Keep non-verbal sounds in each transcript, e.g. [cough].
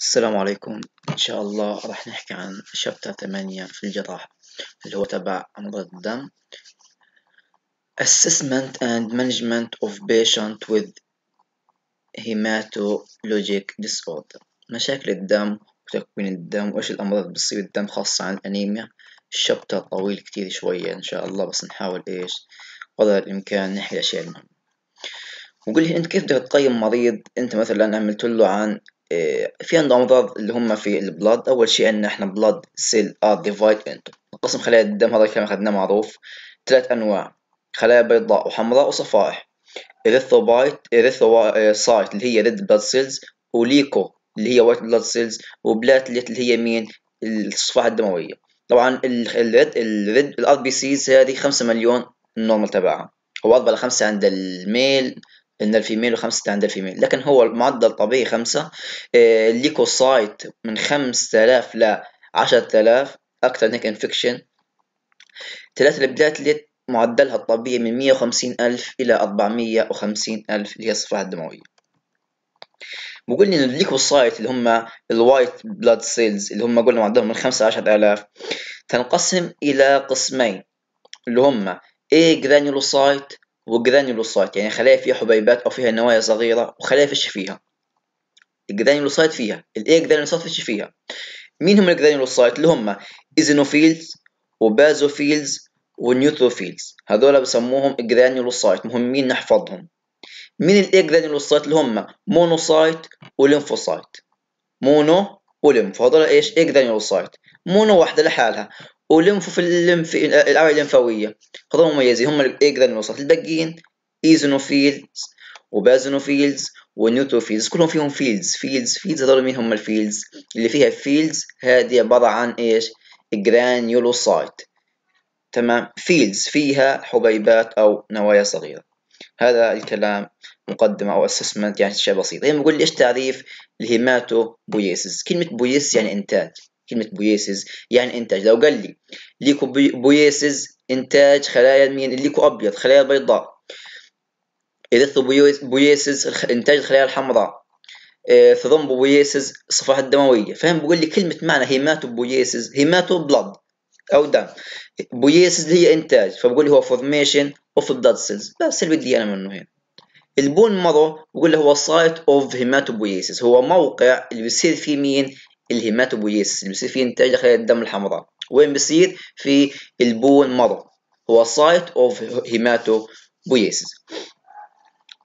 السلام عليكم إن شاء الله راح نحكي عن شابتر 8 في الجراحة اللي هو تبع أمراض الدم Assessment and Management of Patient with Hematologic Disorder مشاكل الدم وتكوين الدم وإيش الأمراض اللي بتصيب الدم خاصة عن الأنيميا الشابتر طويل كتير شوية إن شاء الله بس نحاول إيش قدر الإمكان نحكي الأشياء المهمة وقل لي أنت كيف بدك تقيم مريض أنت مثلا عملت له عن في عندنا امراض اللي هم في البلاد اول شيء عندنا احنا بلاد سيل ار ديفايد انتو قسم خلايا الدم هذا الكلام اخذناه معروف ثلاث انواع خلايا بيضاء وحمراء وصفائح اريثروبايت اريثروسايت اللي هي ريد بلاد سيلز وليكو اللي هي وايت بلاد سيلز وبلاتليت اللي هي مين الصفائح الدمويه طبعا الريد الريد الار بي سيز هذه 5 مليون النورمال تبعها هو اربعة لخمسة عند الميل ان الفيميل وخمسة عند الفيميل لكن هو المعدل الطبيعي خمسة الليكوسايت آه، من خمسة آلاف ل عشرة آلاف أكتر نيك انفكشن ثلاثة اللي معدلها الطبيعي من مية وخمسين ألف إلى أربعمية وخمسين ألف اللي هي الصفائح الدموية بقول لي إن الليكوسايت اللي هم الوايت بلاد سيلز اللي هم قلنا معدلهم من خمسة لعشرة آلاف تنقسم إلى قسمين اللي هم A جرانيولوسايت والجرانيولوسايت يعني خلايا فيها حبيبات أو فيها نوايا صغيرة وخلايا فيش فيها الجرانيولوسايت فيها الإيه جرانيولوسايت فيش فيها مين هم الجرانيولوسايت اللي هم إيزينوفيلز وبازوفيلز والنيوتروفيلز هذول بسموهم الجرانيولوسايت مهمين نحفظهم مين الايه جرانيولوسايت اللي هم مونوسايت وليمفوسايت مونو وليمفو هذول ايش ايه جرانيولوسايت مونو واحده لحالها ولمفو في اللمف الأوعية اللمفاوية خطوط مميزة هم اللي يقدر الباقيين إيزونوفيلز وبازونوفيلز والنيوتروفيلز كلهم فيهم فيلدز فيلدز فيلدز هذول مين هم الفيلدز اللي فيها فيلدز هذه عبارة عن إيش جرانيولوسايت تمام فيلدز فيها حبيبات أو نوايا صغيرة هذا الكلام مقدمة أو أسسمنت يعني شيء بسيط هي يعني بقول لي إيش تعريف الهيماتو بويسز كلمة بويس يعني إنتاج كلمة بويسز يعني إنتاج لو قال لي ليكو بويسز إنتاج خلايا مين ليكو أبيض خلايا بيضاء إرثو بويسز إنتاج الخلايا الحمراء ثرومبو إيه بويسز الصفائح الدموية فهم بقول لي كلمة معنى هيماتو بويسز هيماتو بلاد أو دم بويسز هي إنتاج فبقول لي هو فورميشن أوف بلاد سيلز بس اللي بدي أنا منه هنا البون مرو بقول له هو سايت اوف هيماتو بويسز هو موقع اللي بيصير فيه مين الهيماتوبويسيس اللي في انتاج لخلايا الدم الحمراء وين بيصير في البون مرض هو سايت اوف هيماتوبويسيس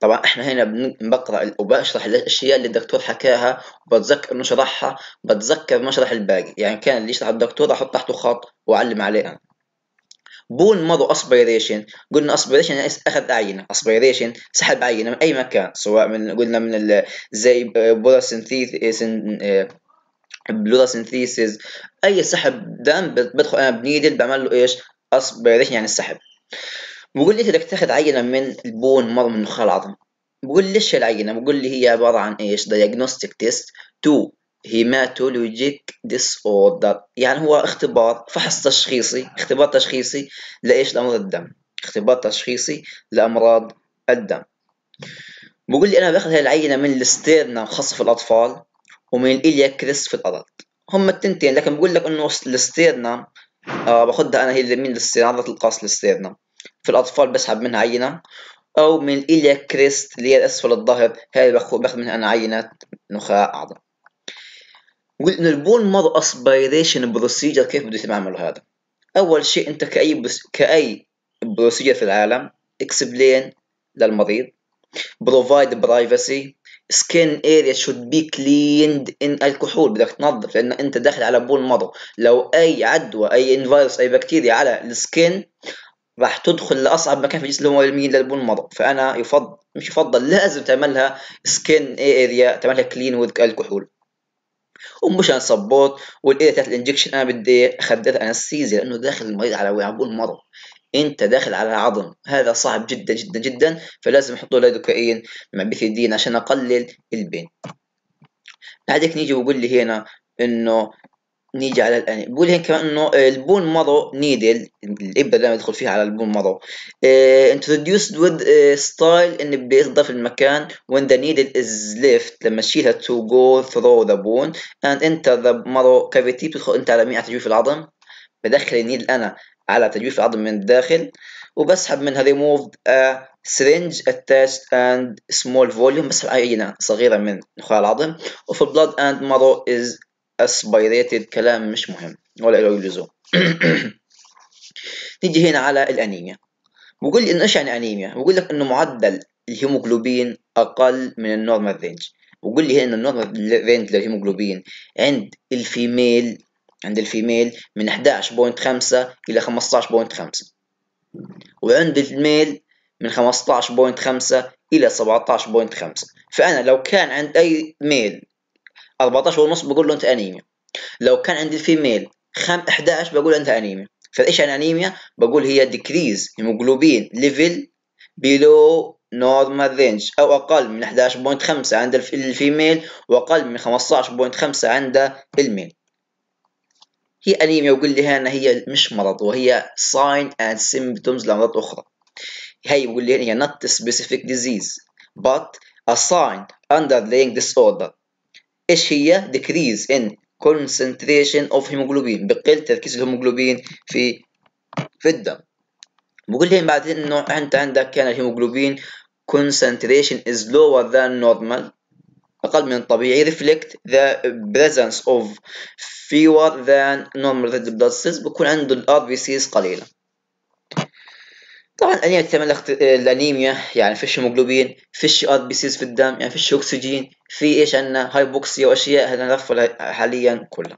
طبعا احنا هنا بقرا وبشرح الاشياء اللي الدكتور حكاها وبتذكر انه شرحها بتذكر ما شرح الباقي يعني كان اللي يشرح الدكتور احط تحته خط واعلم عليه انا بون مارو اسبيريشن قلنا اسبيريشن يعني اخذ اعينه اسبيريشن سحب عينه من اي مكان سواء من قلنا من زي بورا سنثيث آه، بلودا سينثيسيز اي سحب دم بدخل انا آه، بنيدل بعمل له ايش يعني السحب بقول لي بدك تاخذ عينه من البون مر من النخاع العظم بقول ليش العينه بقول لي هي عباره عن ايش دايجنوستيك تيست تو هيماتولوجيك ديس اوردر يعني هو اختبار فحص تشخيصي اختبار تشخيصي لايش لامراض الدم اختبار تشخيصي لامراض الدم بقول لي انا باخذ هاي العينه من الستيرنا خاصه في الاطفال ومن الإليا كريس في الأرض هم التنتين لكن بقول لك إنه الستيرنا آه باخدها أنا هي اليمين الستيرنا عضلة القاص الستيرنا في الأطفال بسحب منها عينة أو من الإليا كريست اللي هي أسفل الظهر هاي باخد منها أنا عينة نخاع أعضاء بقول إنه البون مار أسبيريشن بروسيجر كيف بده يتم عمله هذا أول شيء أنت كأي بس... كأي بروسيجر في العالم اكسبلين للمريض بروفايد برايفسي سكين اريا شود بي كليند ان الكحول بدك تنظف لان انت داخل على بول مضغ لو اي عدوى اي فيروس اي بكتيريا على السكين راح تدخل لاصعب مكان في الجسم اللي هو الميل للبول مضو فانا يفضل مش يفضل لازم تعملها سكين اريا تعملها كلين وذ الكحول ومش انا سبورت والاريا تاعت الانجكشن انا بدي اخدرها انستيزيا لانه داخل المريض على بول مضو انت داخل على عظم هذا صعب جدا جدا جدا فلازم احط له لادوكاين مع بيثيدين عشان اقلل البين بعدك نيجي بقول لي هنا انه نيجي على الاني بقول هنا كمان انه البون مضو نيدل الابره اللي يدخل فيها على البون مضو انتروديوسد آه، with ستايل ان بيضاف المكان when the needle is ليفت لما تشيلها تو جو ثرو ذا بون اند انت ذا مضو كافيتي بتدخل انت على مئة تجويف العظم بدخل النيدل انا على تجويف العظم من الداخل وبسحب منها ريموفد سرنج اتاتشد اند سمول فوليوم بسحب عينة صغيرة من نخاع العظم وفي البلاد اند مارو از اسبيريتد كلام مش مهم ولا له لزوم [coughs] نيجي هنا على الانيميا بقول لي انه ايش يعني انيميا بقول لك انه معدل الهيموجلوبين اقل من النورمال رينج بقول لي هنا انه النورمال رينج للهيموجلوبين عند الفيميل عند الفيميل من 11.5 إلى 15.5 وعند الميل من 15.5 إلى 17.5 فأنا لو كان عند أي ميل 14 ونص بقول له أنت أنيميا لو كان عند الفيميل 11 بقول أنت أنيميا فإيش يعني أنيميا؟ بقول هي ديكريز هيموجلوبين ليفل بيلو نورمال رينج أو أقل من 11.5 عند الفيميل وأقل من 15.5 عند الميل هي أنيميا وقل لها أنها هي مش مرض وهي sign and symptoms لأمراض أخرى هي بقول لي هي not specific disease but a sign underlying disorder ايش هي decrease in concentration of hemoglobin بقل تركيز الهيموجلوبين في في الدم بقول لي بعدين انه انت عندك كان الهيموجلوبين concentration is lower than normal أقل من الطبيعي reflect the presence of fewer than normal red blood cells بكون عنده ال RBCs قليلة طبعا الأنيميا تتملك الأنيميا يعني فيش هيموجلوبين فيش RBCs في الدم يعني فيش أكسجين في إيش عندنا هايبوكسيا وأشياء هذا نغفل حاليا كلها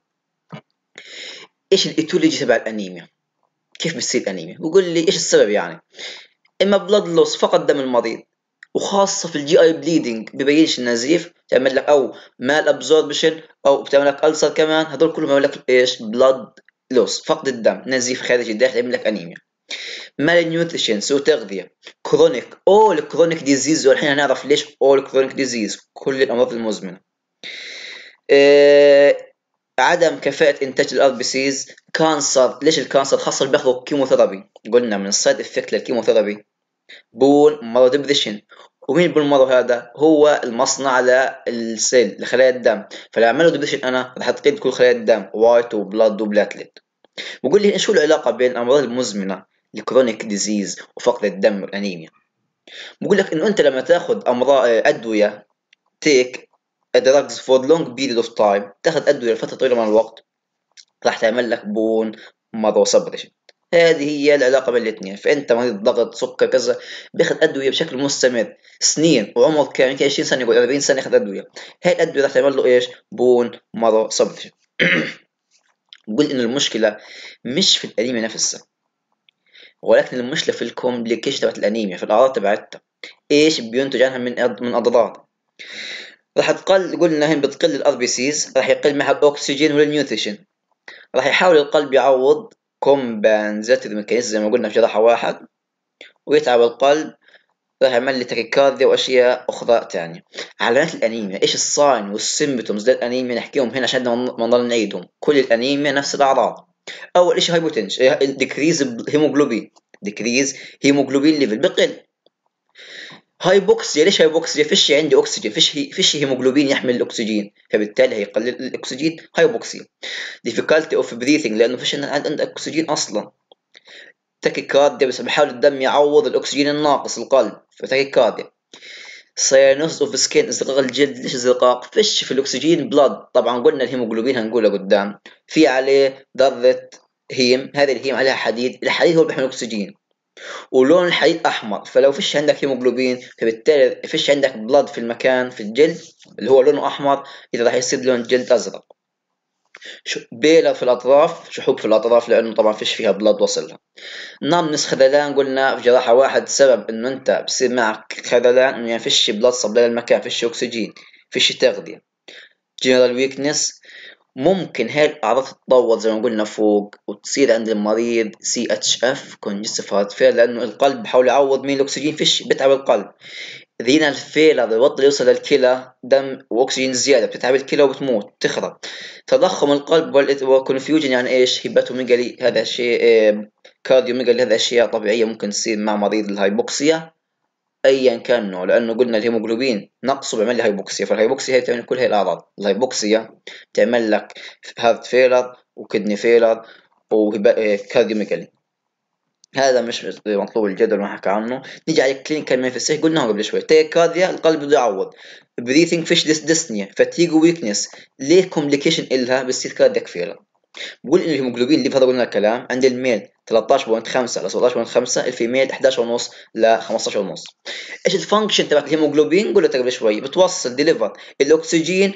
إيش الإيتولوجي تبع الأنيميا كيف بتصير أنيميا بقول لي إيش السبب يعني إما بلاد لوس فقط دم المريض وخاصه في الجي اي بليدنج ببينش النزيف تعمل لك او مال ابزوربشن او بتعمل لك السر كمان هذول كلهم بيعمل لك ايش بلاد لوس فقد الدم نزيف خارجي داخلي يعمل لك انيميا مال نيوتريشن سوء تغذيه كرونيك اول كرونيك ديزيز والحين هنعرف ليش اول كرونيك ديزيز كل الامراض المزمنه إيه عدم كفاءة إنتاج الار بي سيز كانسر ليش الكانسر خاصة اللي بياخذوا كيموثيرابي قلنا من السايد افكت للكيموثيرابي بون مرض ديبريشن ومين بون مرض هذا هو المصنع للسيل لخلايا الدم فلو عملوا ديبريشن انا راح تقيد كل خلايا الدم وايت وبلاد وبلاتلت بقول لي شو العلاقه بين الامراض المزمنه الكرونيك ديزيز وفقد الدم والانيميا بقول لك انه انت لما تاخذ امراض آه، ادويه تيك drugs فور لونج بيريد اوف تايم تاخذ ادويه لفتره طويله من الوقت راح تعمل لك بون مرض سبريشن هذه هي العلاقه بين الاثنين فانت مريض ضغط سكر كذا بياخذ ادويه بشكل مستمر سنين وعمر كان 20 سنه يقول 40 سنه ياخذ ادويه هاي الادويه راح تعمل له ايش بون مرض صدفي [coughs] قل انه المشكله مش في الانيميا نفسها ولكن المشكله في الكومبليكيشن تبعت الانيميا في الاعراض تبعتها ايش بينتج عنها من من اضرار راح تقل قلنا هين بتقل الار بي سيز راح يقل معها الاكسجين والنيوتريشن راح يحاول القلب يعوض كومبنزيتد ميكانيزم زي ما قلنا في جراحة واحد ويتعب القلب راح يعمل لي تكيكارديا واشياء اخرى تانية علامات الانيميا ايش الساين والسيمبتومز للانيميا نحكيهم هنا عشان ما نضل نعيدهم كل الانيميا نفس الاعراض اول شيء هايبوتنشن ديكريز هيموجلوبين ديكريز هيموجلوبين ليفل بقل هايبوكسيا ليش هايبوكسيا فيش عندي اكسجين فيش هي فيش هيموجلوبين يحمل الاكسجين فبالتالي هيقلل الاكسجين هايبوكسيا ديفيكالتي difficulty of breathing لانه فيش عندنا اكسجين اصلا تاكيكارديا بس بحاول الدم يعوض الاكسجين الناقص القلب فتاكيكارديا سيرنوس اوف سكين ازرقاق الجلد ليش ازرقاق فيش في الاكسجين بلاد طبعا قلنا الهيموجلوبين هنقولها قدام في عليه ذره هيم هذه الهيم عليها حديد الحديد هو اللي بيحمل الاكسجين ولون الحديد احمر فلو فيش عندك هيموجلوبين فبالتالي فيش عندك بلاد في المكان في الجلد اللي هو لونه احمر اذا راح يصير لون جلد ازرق بيلة في الأطراف شحوب في الأطراف لأنه طبعا فيش فيها بلاد وصلها نعم، نس خذلان قلنا في جراحة واحد سبب إنه أنت بصير معك خذلان إنه يعني فيش بلاد صب للمكان فيش أكسجين فيش تغذية جنرال ويكنس ممكن هاي الأعراض تتطور زي ما قلنا فوق وتصير عند المريض سي اتش اف كونجستيف هارت فيل لأنه القلب بحاول يعوض من الأكسجين فيش بتعب القلب رينال الفيلر ببطل يوصل للكلى دم واكسجين زياده بتتعب الكلى وبتموت تخرب تضخم القلب والكونفيوجن يعني ايش هيباتوميجالي هذا شيء إيه، كارديوميجالي هذا اشياء طبيعيه ممكن تصير مع مريض الهايبوكسيا ايا كان نوع لانه قلنا الهيموجلوبين نقصه بيعمل لي هايبوكسيا فالهايبوكسيا هي بتعمل كل هاي الاعراض الهايبوكسيا بتعمل لك هارت فيلر وكدني فيلر وكارديوميجالي آه، هذا مش مطلوب الجدول ما حكى عنه نيجي على الكلينيكال مانفستيشن قلناه قبل شوي تيكارديا القلب بده يعوض بريثنج فيش ديسنيا فاتيج ويكنس ليه كومبليكيشن الها بتصير كارديك فيلر بقول ان الهيموجلوبين اللي بهذا قلنا الكلام عند الميل 13.5 ل 17.5 الفيميل 11.5 ل 15.5 ايش الفانكشن تبعت الهيموجلوبين قلت قبل شوي بتوصل ديليفر الاكسجين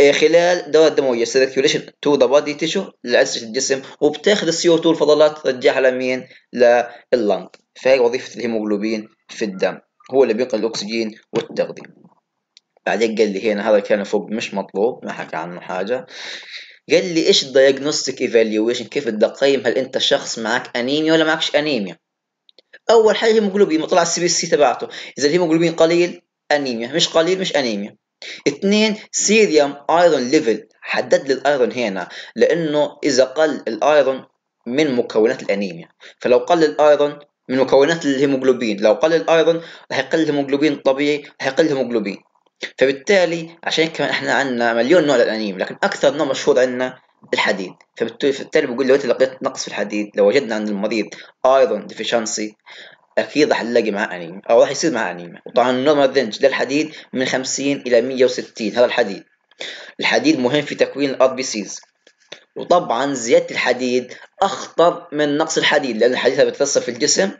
آه، خلال الدورة الدموية سيركيوليشن تو ذا بادي تيشو لأجساد الجسم وبتاخذ السي او 2 الفضلات ترجعها لمين؟ لللنج فهي وظيفة الهيموجلوبين في الدم هو اللي بينقل الأكسجين والتغذية بعدين قال لي هنا هذا الكلام فوق مش مطلوب ما حكى عنه حاجة قال لي ايش الدايجنوستيك ايفالويشن كيف بدي اقيم هل انت شخص معك انيميا ولا معكش انيميا اول حاجه هيموجلوبين طلع السي بي سي تبعته اذا الهيموجلوبين قليل انيميا مش قليل مش انيميا اثنين سيريوم ايرون ليفل حدد لي الايرون هنا لانه اذا قل الايرون من مكونات الانيميا فلو قل الايرون من مكونات الهيموجلوبين لو قل الايرون هيقل الهيموجلوبين الطبيعي هيقل الهيموجلوبين فبالتالي عشان كمان احنا عندنا مليون نوع للانيم لكن اكثر نوع مشهور عندنا الحديد فبالتالي بقول لو انت لقيت نقص في الحديد لو وجدنا عند المريض ايرون ديفيشنسي اكيد راح نلاقي معاه انيم او راح يصير معاه انيم وطبعا النورمال رينج للحديد من 50 الى 160 هذا الحديد الحديد مهم في تكوين الار بي سيز وطبعا زيادة الحديد أخطر من نقص الحديد لأن الحديد بتثسف في الجسم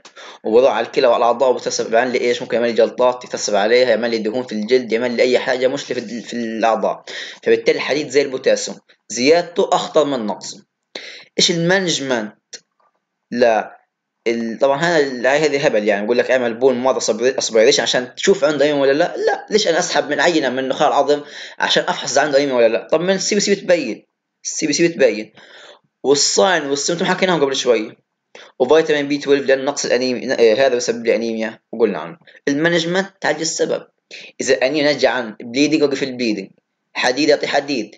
وبروح على الكلى وعلى الأعضاء وبتثسف لي إيش ممكن يعمل لي جلطات يثسف عليها يعمل لي دهون في الجلد يعمل لي أي حاجة مشكلة في الأعضاء فبالتالي الحديد زي البوتاسيوم زيادته أخطر من نقصه إيش المانجمنت لا ال... طبعا هذا هذه هبل يعني يقول لك اعمل بول ماذا اسبيريشن عشان تشوف عنده ايمي ولا لا لا ليش انا اسحب من عينه من نخاع العظم عشان افحص اذا عنده ايمي ولا لا طب من السي بي سي بتبين السي بي سي بتبين والصاين والسمنتوم حكيناهم قبل شوي وفيتامين بي 12 لان نقص الانيميا آه، هذا بسبب الانيميا وقلنا عنه المانجمنت تعالج السبب اذا انيميا نرجع عن بليدنج وقف البليدنج حديد يعطي حديد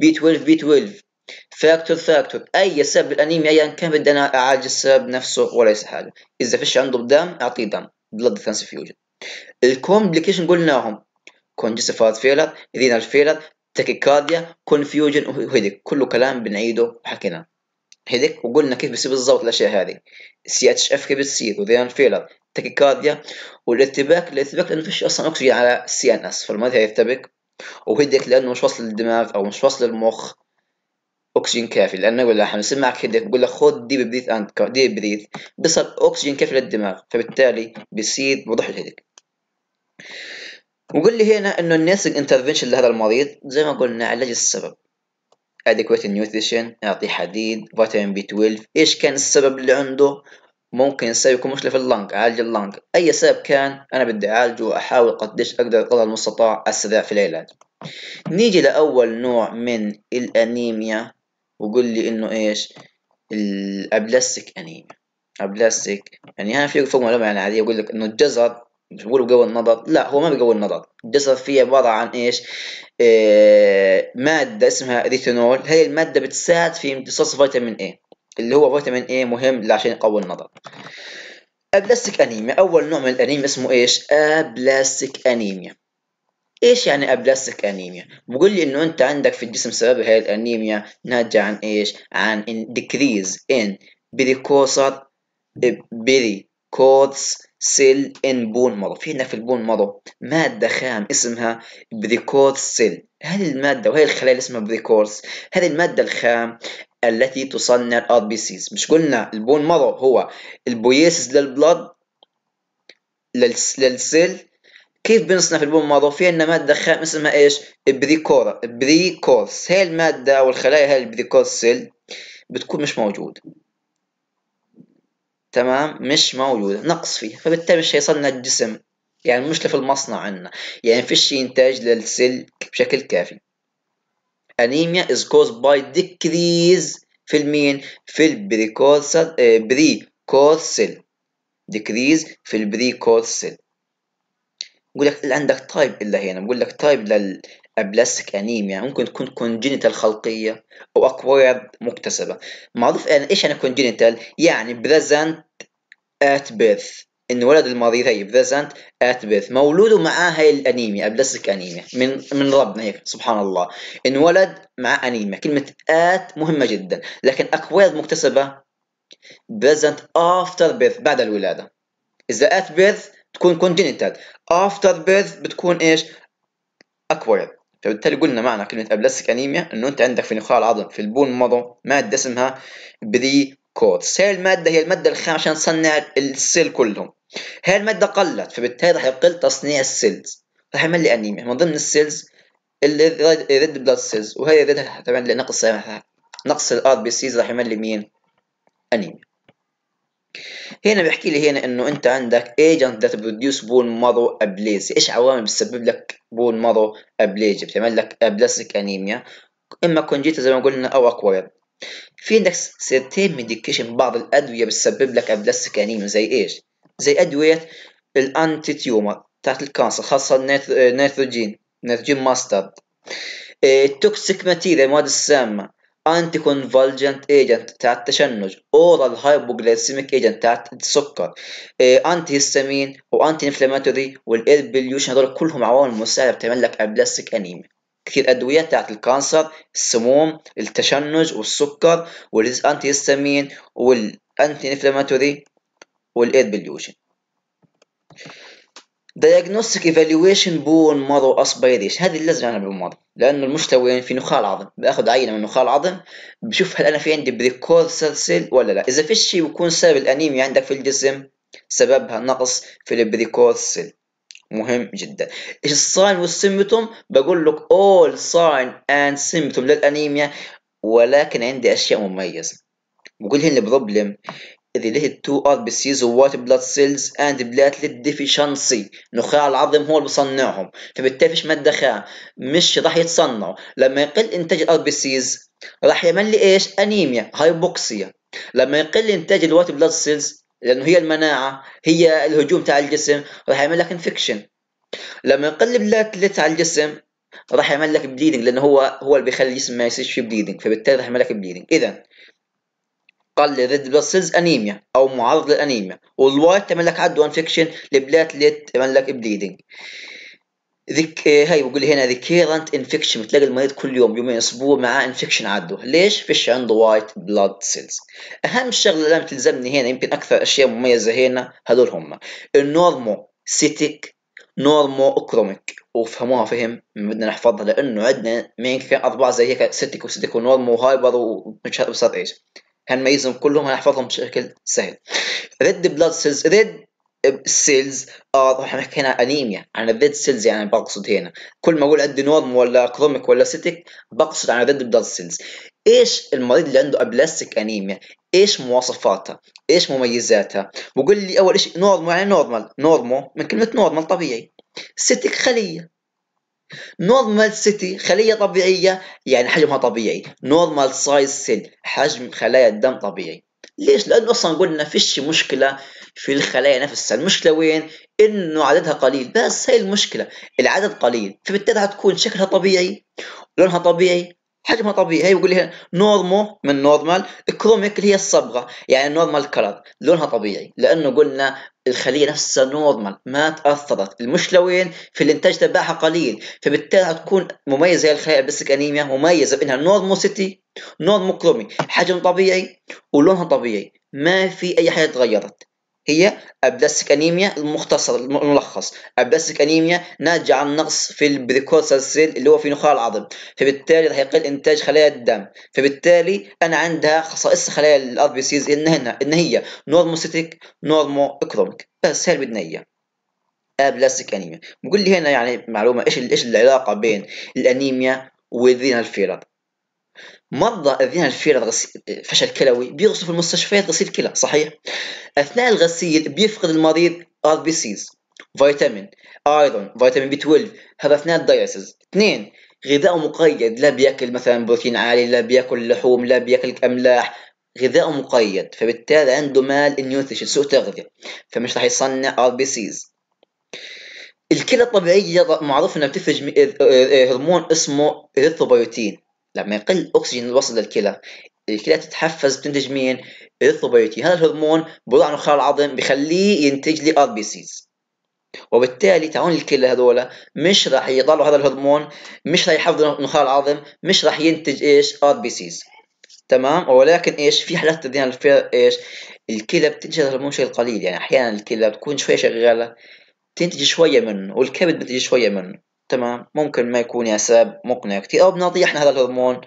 بي 12 بي 12 فاكتور فاكتور اي سبب الانيميا ايا كان بدي انا اعالج السبب نفسه وليس حاجه اذا فيش عنده دم اعطيه دم بلد ترانسفيوجن الكومبليكيشن قلناهم كونجستيفايد فيلر رينال فيلر تاكيكارديا كونفيوجن وهيدك كله كلام بنعيده وحكينا هيدك وقلنا كيف بيصير بالضبط الاشياء هذه سي اتش اف كيف بتصير وذيان فيلر تاكيكارديا والارتباك الارتباك لانه فيش اصلا اكسجين على السي ان اس فالمريض هيرتبك وهيدك لانه مش واصل للدماغ او مش واصل للمخ اكسجين كافي لانه يقول لك حنصير معك هيدك بقول لك خذ ديب بريث اند ديب بريث بيصل اكسجين كافي للدماغ فبالتالي بيصير وضح الهيدك وقال لي هنا انه الناس انترفنشن لهذا المريض زي ما قلنا علاج السبب ادكويت نيوتريشن اعطيه حديد فيتامين بي 12 ايش كان السبب اللي عنده ممكن السبب يكون مشكله في اللنج اعالج اللنج اي سبب كان انا بدي اعالجه واحاول قديش اقدر قدر المستطاع اسرع في العلاج نيجي لاول نوع من الانيميا وقول لي انه ايش الابلاستيك انيميا ابلاستيك يعني هنا في معلومه يعني عاديه يقول لك انه الجزر بيقولوا بقوي النظر لا هو ما بقوي النظر الجسر فيه عبارة عن إيش إيه مادة اسمها ريتينول هي المادة بتساعد في امتصاص فيتامين A اللي هو فيتامين A مهم عشان يقوي النظر أبلاستيك أنيميا أول نوع من الأنيميا اسمه إيش أبلاستيك أنيميا ايش يعني ابلاستيك انيميا بقول لي انه انت عندك في الجسم سبب هاي الانيميا ناتج عن ايش عن ديكريز ان بريكوسر بريكوتس سيل ان بون مارو في هنا في البون مارو مادة خام اسمها بريكورس سيل هذه المادة وهي الخلايا اسمها بريكورس هذه المادة الخام التي تصنع الار بي سيز مش قلنا البون مارو هو البويسز للبلد للسيل كيف بنصنع في البون مارو في عندنا ماده خام اسمها ايش بريكورا بريكورس هي الماده والخلايا هاي البريكورس سيل بتكون مش موجوده تمام مش موجودة نقص فيها فبالتالي مش هيصلنا الجسم يعني المشكلة في المصنع عندنا يعني فيش إنتاج للسلك بشكل كافي أنيميا is caused by decrease في المين في البريكورسل آه، سيل decrease في البريكورسل بقول لك اللي عندك تايب الا هنا بقول لك تايب للابلاستيك انيميا ممكن تكون كونجينيتال خلقيه او اكوايرد مكتسبه معروف يعني ايش يعني كونجينيتال يعني بريزنت بيث ان انولد الماضي ثيب present at birth مولود مع هاي الانيميا ابلسك انيميا من من ربنا هيك سبحان الله انولد مع انيميا كلمه ات مهمه جدا لكن اقوال مكتسبه present after birth بعد الولاده اذا ات بيث تكون congenital after birth بتكون ايش acquired فبالتالي قلنا معنى كلمة أبلسك أنيميا إنه أنت عندك في نخاع العظم في البون مضو مادة اسمها بري كوتس هاي المادة هي المادة الخام عشان تصنع السيل كلهم هاي المادة قلت فبالتالي راح يقل تصنيع السيلز راح يعمل لي أنيميا من ضمن السيلز الريد بلاد سيلز وهي ضدها طبعا لنقص نقص الار بي سيز راح يعمل لي مين؟ أنيميا هنا بيحكي لي هنا انه انت عندك agent that بروديوس bone مارو ابليزي ايش عوامل بتسبب لك bone مارو ابليزي بتعمل لك ابلاسيك انيميا اما كونجيتا زي ما قلنا او اكوايرد في عندك سيرتين ميديكيشن بعض الادويه بتسبب لك ابلس انيميا زي ايش؟ زي ادويه الانتي تيومر بتاعت الكانسر خاصه النيتروجين آه، نيتروجين ماسترد آه، التوكسيك ماتيريا المواد السامه انتي كونفالجنت ايجنت بتاع التشنج اورال هايبوغليسيميك ايجنت بتاع السكر انتي هيستامين وانتي انفلاماتوري والاير بليوشن هذول كلهم عوامل مساعده بتعمل لك ابلاستيك انيميا كثير ادويه تاعت الكانسر السموم التشنج والسكر والانتي هيستامين والانتي انفلاماتوري والايد بليوشن دايجنوستيك ايفالويشن بون مارو اسبيريش هذه اللزمة لازم اعمل بالمرض لانه المشتوى في نخاع العظم باخذ عينه من نخاع العظم بشوف هل انا في عندي بريكور سيل ولا لا اذا في شيء بكون سبب الانيميا عندك في الجسم سببها نقص في البريكور سيل مهم جدا ايش الساين والسيمتوم بقول لك اول ساين اند سيمتوم للانيميا ولكن عندي اشياء مميزه بقول هنا البروبلم تو ار RBCs و white blood cells and بلاتلت deficiency نخاع العظم هو اللي بيصنعهم فبالتالي فيش مادة خام مش راح يتصنعوا لما يقل إنتاج بي RBCs راح يعمل لي إيش أنيميا هايبوكسيا لما يقل إنتاج الوايت بلاد سيلز لانه هي المناعه هي الهجوم تاع الجسم راح يعمل لك انفكشن لما يقلب البلاتلت على الجسم راح يعمل لك بليدنج لانه هو هو اللي بيخلي الجسم ما يصيرش فيه بليدنج فبالتالي راح يعمل لك بليدنج اذا قلل ريد بلسز انيميا او معرض للانيميا والوايت تعمل لك عدو انفكشن البلاتليت تعمل لك بليدنج ذك هاي بقول هنا كيرنت انفكشن بتلاقي المريض كل يوم يومين اسبوع معاه انفكشن عدو ليش فيش عنده وايت بلاد سيلز اهم شغله لازم تلزمني هنا يمكن اكثر اشياء مميزه هنا هذول هم النورمو سيتيك نورمو اكروميك وفهموها فهم بدنا نحفظها لانه عندنا مين كان اربعه زي هيك سيتيك وسيتيك ونورمو وهايبر ومش عارف ايش هنميزهم كلهم هنحفظهم بشكل سهل ريد بلاد سيلز ريد سيلز اه احنا حكينا انيميا انا ذات سيلز يعني بقصد هنا كل ما اقول ادينورم ولا كروميك ولا سيتك بقصد عن ذات بلاد سيلز ايش المريض اللي عنده ابلاستيك انيميا ايش مواصفاتها ايش مميزاتها بقول لي اول شيء نورمو يعني نورمال نورمو من كلمه نورمال طبيعي سيتك خليه نورمال سيتي خليه طبيعيه يعني حجمها طبيعي نورمال سايز سيل حجم خلايا الدم طبيعي ليش؟ لأنه أصلا قلنا فيش مشكلة في الخلايا نفسها، المشكلة وين؟ إنه عددها قليل، بس هي المشكلة، العدد قليل، فبالتالي هتكون شكلها طبيعي، لونها طبيعي، حجمها طبيعي هي يقول لها نورمو من نورمال كروميك اللي هي الصبغه يعني نورمال كلر لونها طبيعي لانه قلنا الخليه نفسها نورمال ما تاثرت المشكله وين في الانتاج تبعها قليل فبالتالي هتكون مميزه هي الخلايا البسك انيميا مميزه بانها نورمو سيتي نورمو كرومي حجم طبيعي ولونها طبيعي ما في اي حاجه تغيرت هي ابلاستيك انيميا المختصر الملخص ابلاستيك انيميا ناتجه عن نقص في البريكورسر سيل اللي هو في نخاع العظم فبالتالي راح يقل انتاج خلايا الدم فبالتالي انا عندها خصائص خلايا الار بي سيز انها ان هي نورموسيتيك نورمو اكروميك بس هي اللي بدنا اياه ابلاستيك انيميا بقول لي هنا يعني معلومه ايش ايش العلاقه بين الانيميا والرينال فيلر مرضى اذيان الفيروس فشل كلوي بيغسل في المستشفيات غسيل كلى صحيح اثناء الغسيل بيفقد المريض ار بي سيز فيتامين ايرون فيتامين بي 12 هذا اثناء الدايسيز اثنين غذاء مقيد لا بياكل مثلا بروتين عالي لا بياكل لحوم لا بياكل املاح غذاء مقيد فبالتالي عنده مال النيوتريشن سوء تغذية فمش راح يصنع ار بي سيز الكلى الطبيعية معروف انها بتفرج هرمون اسمه ريثوبيوتين لما يقل الأكسجين الوصل للكلى الكلى تتحفز بتنتج مين؟ الثروبيوتين هذا الهرمون بوضع نخاع العظم بخليه ينتج لي ار بي سيز وبالتالي تعون الكلى هذولا مش راح يضلوا هذا الهرمون مش راح يحفظوا نخاع العظم مش راح ينتج ايش؟ ار بي سيز تمام ولكن ايش في حالات تدين الفير ايش الكلى بتنتج هرمون شيء قليل يعني احيانا الكلى بتكون شويه شغاله تنتج شويه منه والكبد بتنتج شويه منه تمام ممكن ما يكون يا سبب مقنع كتير أو بنعطيه إحنا هذا الهرمون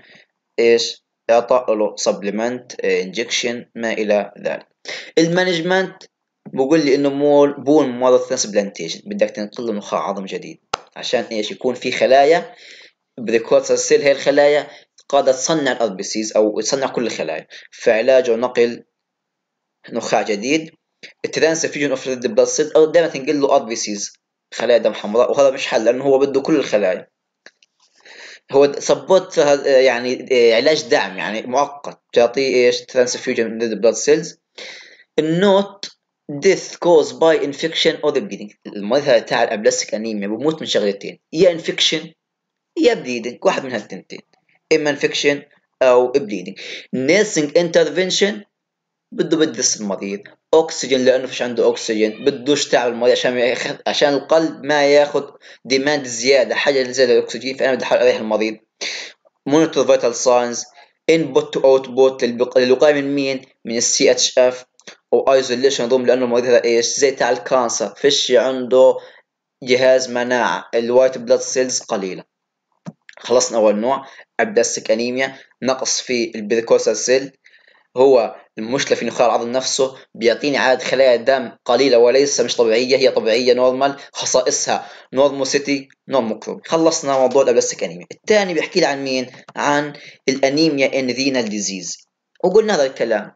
إيش إعطاء له سبلمنت إنجكشن إيه، ما إلى ذلك المانجمنت بقول لي إنه مول بون مورال ترانسبلانتيشن بدك تنقل له نخاع عظم جديد عشان إيش يكون في خلايا بريكورد سيل هي الخلايا قادرة تصنع الار بي سيز أو تصنع كل الخلايا فعلاجه نقل نخاع جديد الترانسفيجن اوف ريد بلاد سيل او دائما تنقل له ار بي سيز خلايا دم حمراء وهذا مش حل لأنه هو بده كل الخلايا هو سبورت يعني آه، علاج دعم يعني مؤقت تعطيه ايش ترانسفيوجن من البلاد سيلز النوت ديث كوز باي انفكشن the بليدنج المريض هذا تاع الابلاستيك انيميا بموت من شغلتين يا انفكشن يا بليدنج واحد من هالتنتين اما انفكشن او بليدنج nursing انترفنشن بده بدس المريض اكسجين لانه فيش عنده اكسجين بدوش تعب المريض عشان ياخد عشان القلب ما ياخد ديماند زياده حاجه زي الاكسجين فانا بدي احاول اريح المريض مونيتور فيتال ساينز انبوت تو اوتبوت للوقايه من مين من السي اتش اف او ايزوليشن روم لانه المريض هذا ايش زي تاع الكانسر فيش عنده جهاز مناعه الوايت بلاد سيلز قليله خلصنا اول نوع ابدا السك انيميا نقص في البريكوسر سيل هو المشكله في نخاع العظم نفسه بيعطيني عدد خلايا دم قليله وليس مش طبيعيه هي طبيعيه نورمال خصائصها نورموسيتي نورموكروم خلصنا موضوع الابلاستيك انيميا الثاني بيحكي لي عن مين عن الانيميا ان رينال ديزيز وقلنا هذا الكلام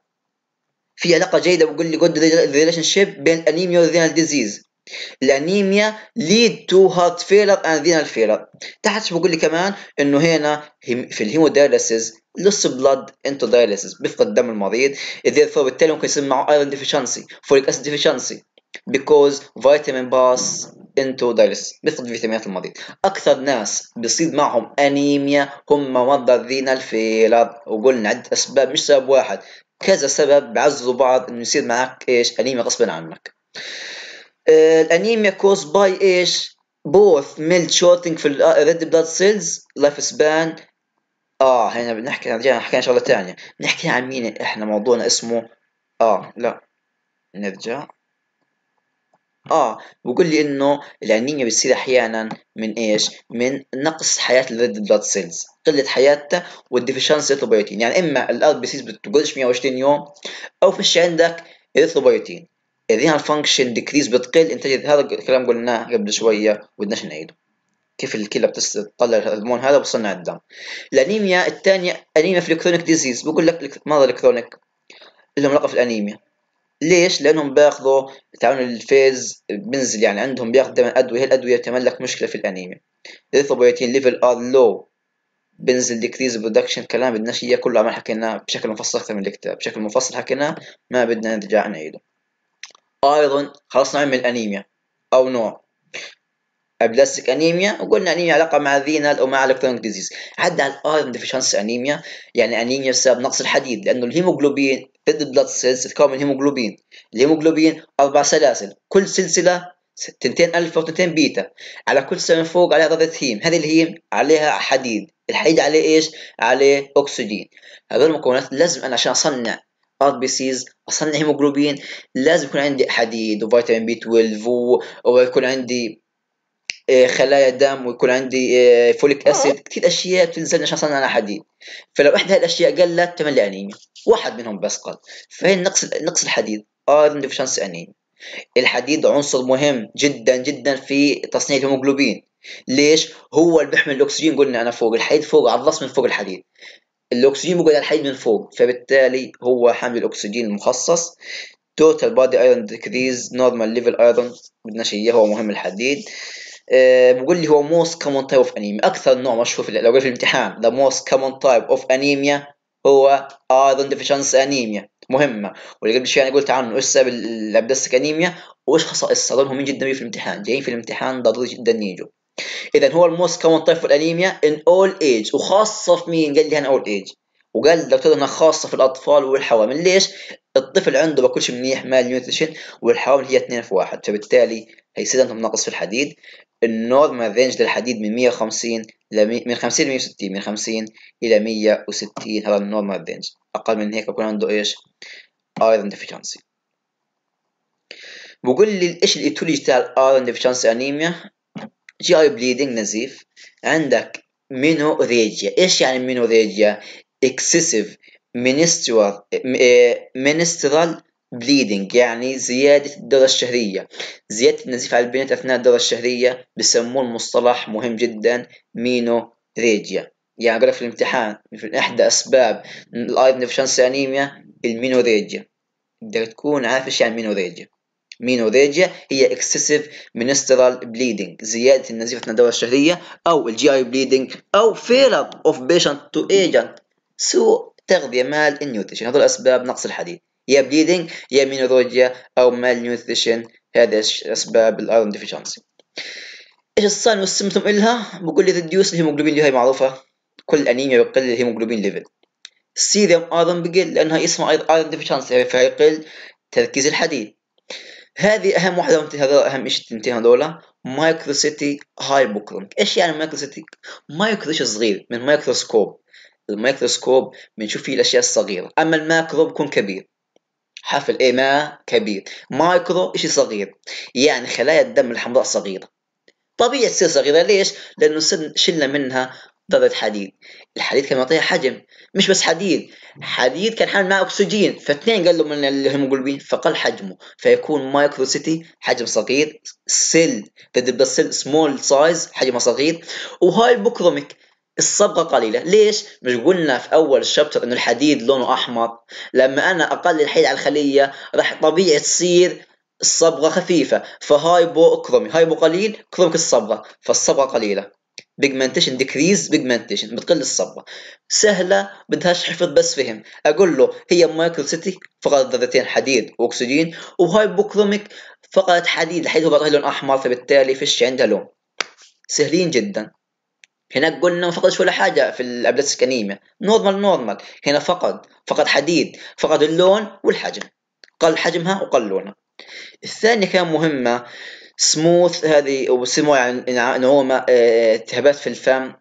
في علاقه جيده بقول لي جود ريليشن شيب بين الانيميا والرينال ديزيز الانيميا lead to heart failure and renal failure تحت بقول لي كمان انه هنا في الهيمو الهيمودايليسيس لص بلاد انتو دايليسيس بيفقد دم المريض اذا فبالتالي ممكن يصير معه ايرون ديفيشنسي فوليك اسيد ديفيشنسي because vitamin باس انتو دايليسيس بيفقد فيتامينات المريض اكثر ناس بيصيب معهم انيميا هم مرضى الرينال فيلر وقلنا عده اسباب مش سبب واحد كذا سبب بعزوا بعض انه يصير معك ايش انيميا غصبا عنك آه، الانيميا كوز باي ايش؟ بوث ميل شورتنج في الريد بلاد سيلز لايف سبان اه هنا بنحكي رجعنا حكينا شغله ثانيه بنحكي عن مين احنا موضوعنا اسمه اه لا نرجع اه بقول لي انه الانيميا بتصير احيانا من ايش من نقص حياه الريد بلاد سيلز قله حياتها والديفيشنسي البروتين يعني اما الار بي سيز بتقولش 120 يوم او فيش عندك ايرثروبيوتين اذا الفانكشن ديكريز بتقل انتاج هذا الكلام قلناه قبل شويه بدناش نعيده كيف الكلى بتطلع الهرمون هذا وبتصنع الدم الانيميا الثانيه انيميا في الكترونيك ديزيز بقول لك مرض الكترونيك اللي ملقب في الانيميا ليش؟ لانهم بياخذوا تعاون الفيز بنزل يعني عندهم بياخذ دائما ادويه هي الادويه تملك مشكله في الانيميا الريثوبويتين ليفل ار لو بنزل ديكريز برودكشن كلام بدناش اياه كله عمل حكيناه بشكل مفصل اكثر من الكتاب بشكل مفصل حكيناه ما بدنا نرجع نعيده ايضا خلصنا من الانيميا او نوع ابلاستيك انيميا وقلنا انيميا علاقه مع الرينال او مع الكترونيك ديزيز عدى على الايرن ديفيشنس انيميا يعني انيميا بسبب نقص الحديد لانه الهيموجلوبين ريد بلاد سيلز تتكون من هيموجلوبين الهيموجلوبين اربع سلاسل كل سلسله تنتين الفا وتنتين بيتا على كل سلسله من فوق عليها ذره هيم هذه الهيم عليها حديد الحديد عليه ايش عليه اكسجين هذول المكونات لازم انا عشان اصنع ار بي سيز اصلا الهيموجلوبين لازم يكون عندي حديد وفيتامين بي 12 ويكون عندي آه، خلايا دم ويكون عندي فوليك اسيد كثير اشياء بتنزل عشان اصنع انا حديد فلو احدى هالاشياء قلت تعمل لي انيميا واحد منهم بس قل فهي نقص نقص الحديد ايرون آه، ديفشنس انيميا الحديد عنصر مهم جدا جدا في تصنيع الهيموجلوبين ليش هو اللي بيحمل الاكسجين قلنا انا فوق الحديد فوق على الضغط من فوق الحديد الأكسجين موجود على الحديد من فوق فبالتالي هو حامل الأكسجين المخصص total body iron decrease normal level iron بدناش اياه هو مهم الحديد آه، بقول لي هو موست كومون تايب اوف انيميا اكثر نوع مشهور في لو جه في الامتحان ذا موست كومون تايب اوف انيميا هو ايرون ديفيشنس انيميا مهمه واللي قبل شوي انا قلت عنه ايش سبب الابدستك انيميا وايش خصائصها دول مهمين جدا في الامتحان جايين في الامتحان ضروري جدا يجوا اذا هو الموست كومن تايب في الانيميا ان اول ايج وخاصه في مين قال لي انا اول ايج وقال الدكتور انها خاصه في الاطفال والحوامل ليش الطفل عنده باكلش منيح مال نيوتريشن والحوامل هي اثنين في واحد فبالتالي هيصير عندهم نقص في الحديد النورمال رينج للحديد من 150 ل من 50 ل 160 من 50 الى 160 هذا النورمال رينج اقل من هيك بكون عنده ايش ايرون ديفيشنسي بقول لي ايش الايتولوجي تاع الايرون ديفيشنسي انيميا جي اي بليدنج نزيف عندك مينوريجيا ايش يعني مينوريجيا اكسسيف منسترال منسترال بليدنج يعني زيادة الدورة الشهرية زيادة النزيف على البنت أثناء الدورة الشهرية بسموه المصطلح مهم جدا مينوريجيا يعني قالوا في الامتحان في إحدى أسباب الأيض نفشانس أنيميا المينوريجيا بدك تكون عارف إيش يعني مينوريجيا مينوريجيا هي اكسسيف منسترال بليدنج زياده النزيف الدوره الشهريه او الجي اي بليدنج او فيلر اوف بيشنت تو ايجنت سوء تغذيه مال النيوتريشن هذول اسباب نقص الحديد يا بليدنج يا مينوريجيا او مال نيوتريشن هذه اسباب الايرون ديفيشنسي ايش الصان والسمتم الها بقول لي ريديوس الهيموجلوبين هاي معروفه كل انيميا بقل الهيموجلوبين ليفل سيريوم ايرون بقل لانها اسمها ايرون ديفيشنسي فيقل تركيز الحديد هذه اهم واحده وانت هذا اهم شيء تنتهي هذول مايكرو سيتي هاي بوكرنج ايش يعني مايكرو سيتي مايكرو صغير من مايكروسكوب المايكروسكوب بنشوف فيه الاشياء الصغيره اما الماكرو بكون كبير حرف الاي ما كبير مايكرو شيء صغير يعني خلايا الدم الحمراء صغيره طبيعي تصير صغيره ليش لانه شلنا منها ضربت حديد الحديد كان معطيها حجم مش بس حديد حديد كان حامل معه اكسجين فاثنين قالوا من الهيموجلوبين فقل حجمه فيكون مايكروسيتي حجم صغير سيل تدب السيل سمول سايز حجمه صغير وهاي بكرمك الصبغه قليله ليش مش قلنا في اول الشابتر انه الحديد لونه احمر لما انا اقلل الحديد على الخليه راح طبيعي تصير الصبغه خفيفه فهايبو كرومي هايبو قليل كرومك الصبغه فالصبغه قليله بيجمنتيشن ديكريز بيجمنتيشن بتقل الصبغه سهله بدهاش حفظ بس فهم اقول له هي سيتي فقط ذرتين حديد واكسجين وهايبوكروميك فقط حديد الحديد هو لون احمر فبالتالي فيش عندها لون سهلين جدا هناك قلنا ما فقدش ولا حاجه في الابلاتيك انيميا نورمال نورمال هنا فقد فقد حديد فقد اللون والحجم قل حجمها وقل لونها الثانيه كان مهمه سموث هذه وسمو يعني ان هو آه، التهابات في الفم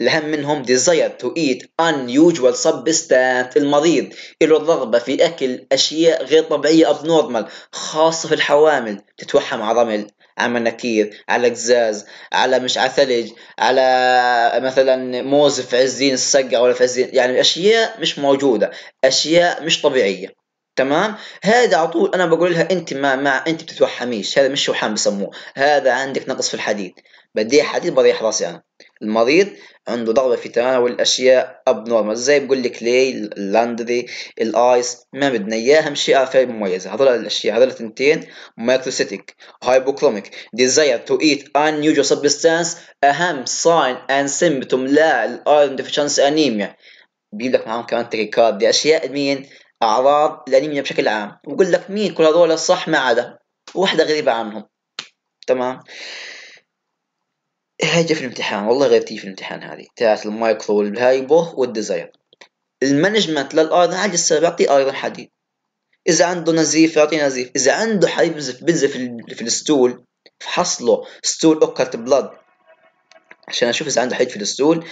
الأهم منهم desire to eat unusual substance المريض له الرغبة في أكل أشياء غير طبيعية abnormal خاصة في الحوامل تتوحم على رمل على نكير على قزاز على مش على ثلج على مثلا موز في عزين السقع ولا في عزين يعني أشياء مش موجودة أشياء مش طبيعية تمام هذا على طول انا بقول لها انت ما ما انت بتتوحميش هذا مش وحام بسموه هذا عندك نقص في الحديد بدي حديد بريح راسي انا المريض عنده ضربه في تناول الأشياء أب نورمال زي بقول لك لي اللاندري الآيس ما بدنا إياها مش أفاي مميزة هذول الأشياء هذول الثنتين مايكروسيتيك هايبوكروميك تو ايت ان يوجو سبستانس أهم ساين اند سيمبتوم لا الأيرون ديفشنس أنيميا بيجيب لك معاهم كمان دي أشياء مين اعراض الانيميا بشكل عام وبقول لك مين كل هذول الصح ما عدا واحده غريبه عنهم تمام جا في الامتحان والله غيرتي في الامتحان هذه تاعت المايكرو والهايبو والديزاير المانجمنت للارض عاجز بيعطي ايضا حديد اذا عنده نزيف يعطي نزيف اذا عنده حيبزف بنزف في الستول فحصله ستول اوكرت بلاد عشان اشوف اذا عنده حديد في الستول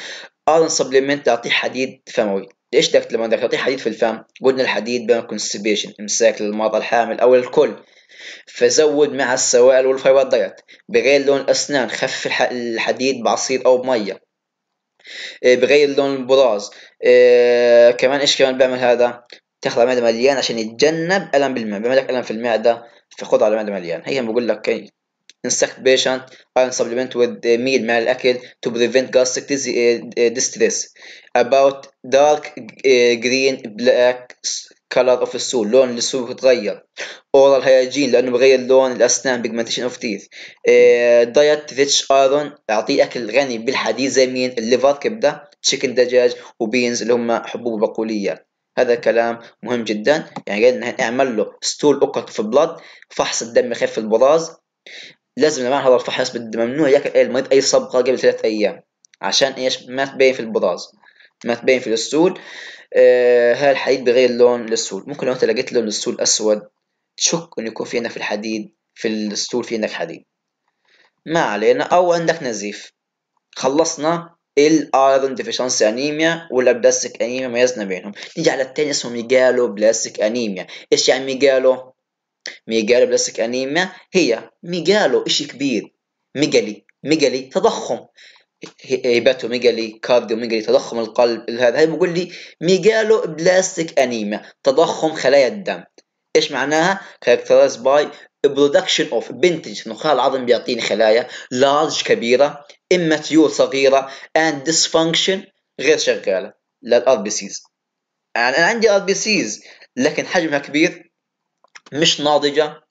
ايضا سبليمنت يعطيه حديد فموي ليش بدك لما بدك تعطيه حديد في الفم قلنا الحديد بين كونستيبيشن امساك للمرضى الحامل او الكل فزود مع السوائل والفيبرات دايت بغير لون الاسنان خف الحديد بعصير او بميه آه، بغير لون البراز آه، كمان ايش كمان بيعمل هذا تاخذ على معده مليان عشان يتجنب الم بالمعده بيعمل لك الم في المعده فخذ على معده مليان هي بقول لك instruct patient iron supplement with meal مع الأكل to prevent gastric distress about dark green black color of soul لون السول بتغير oral hygiene لأنه بغير لون الأسنان pigmentation of teeth diet rich iron أعطيه أكل غني بالحديد زي مين الليفر كبدة chicken دجاج وبينز اللي هم حبوب البقولية هذا كلام مهم جدا يعني قال نعمل له stool اوكت في blood فحص الدم يخف البراز لازم جماعه هذا الفحص بده ممنوع ياكل المريض أي صبغة قبل ثلاثة أيام عشان إيش ما تبين في البراز ما تبين في السول آه هاي الحديد بغير لون للسول ممكن لو أنت لقيت لون السول أسود تشك إنه يكون في عندك في الحديد في السول في عندك حديد ما علينا أو عندك نزيف خلصنا الايرون ديفيشنس انيميا ولا بلاستيك انيميا ميزنا بينهم نيجي على التاني اسمه ميجالو بلاستيك انيميا ايش يعني ميجالو ميجالو بلاستيك أنيميا هي ميجالو إشي كبير ميجالي ميجالي تضخم هيباتو ميجالي كارديو ميجالي تضخم القلب هذا هي بقول لي ميجالو بلاستيك أنيميا تضخم خلايا الدم ايش معناها؟ characterized by برودكشن اوف بنتج النخاع العظم بيعطيني خلايا لارج كبيره اماتيور صغيره اند dysfunction غير شغاله للار بي سيز يعني انا عندي ار بي سيز لكن حجمها كبير مش ناضجة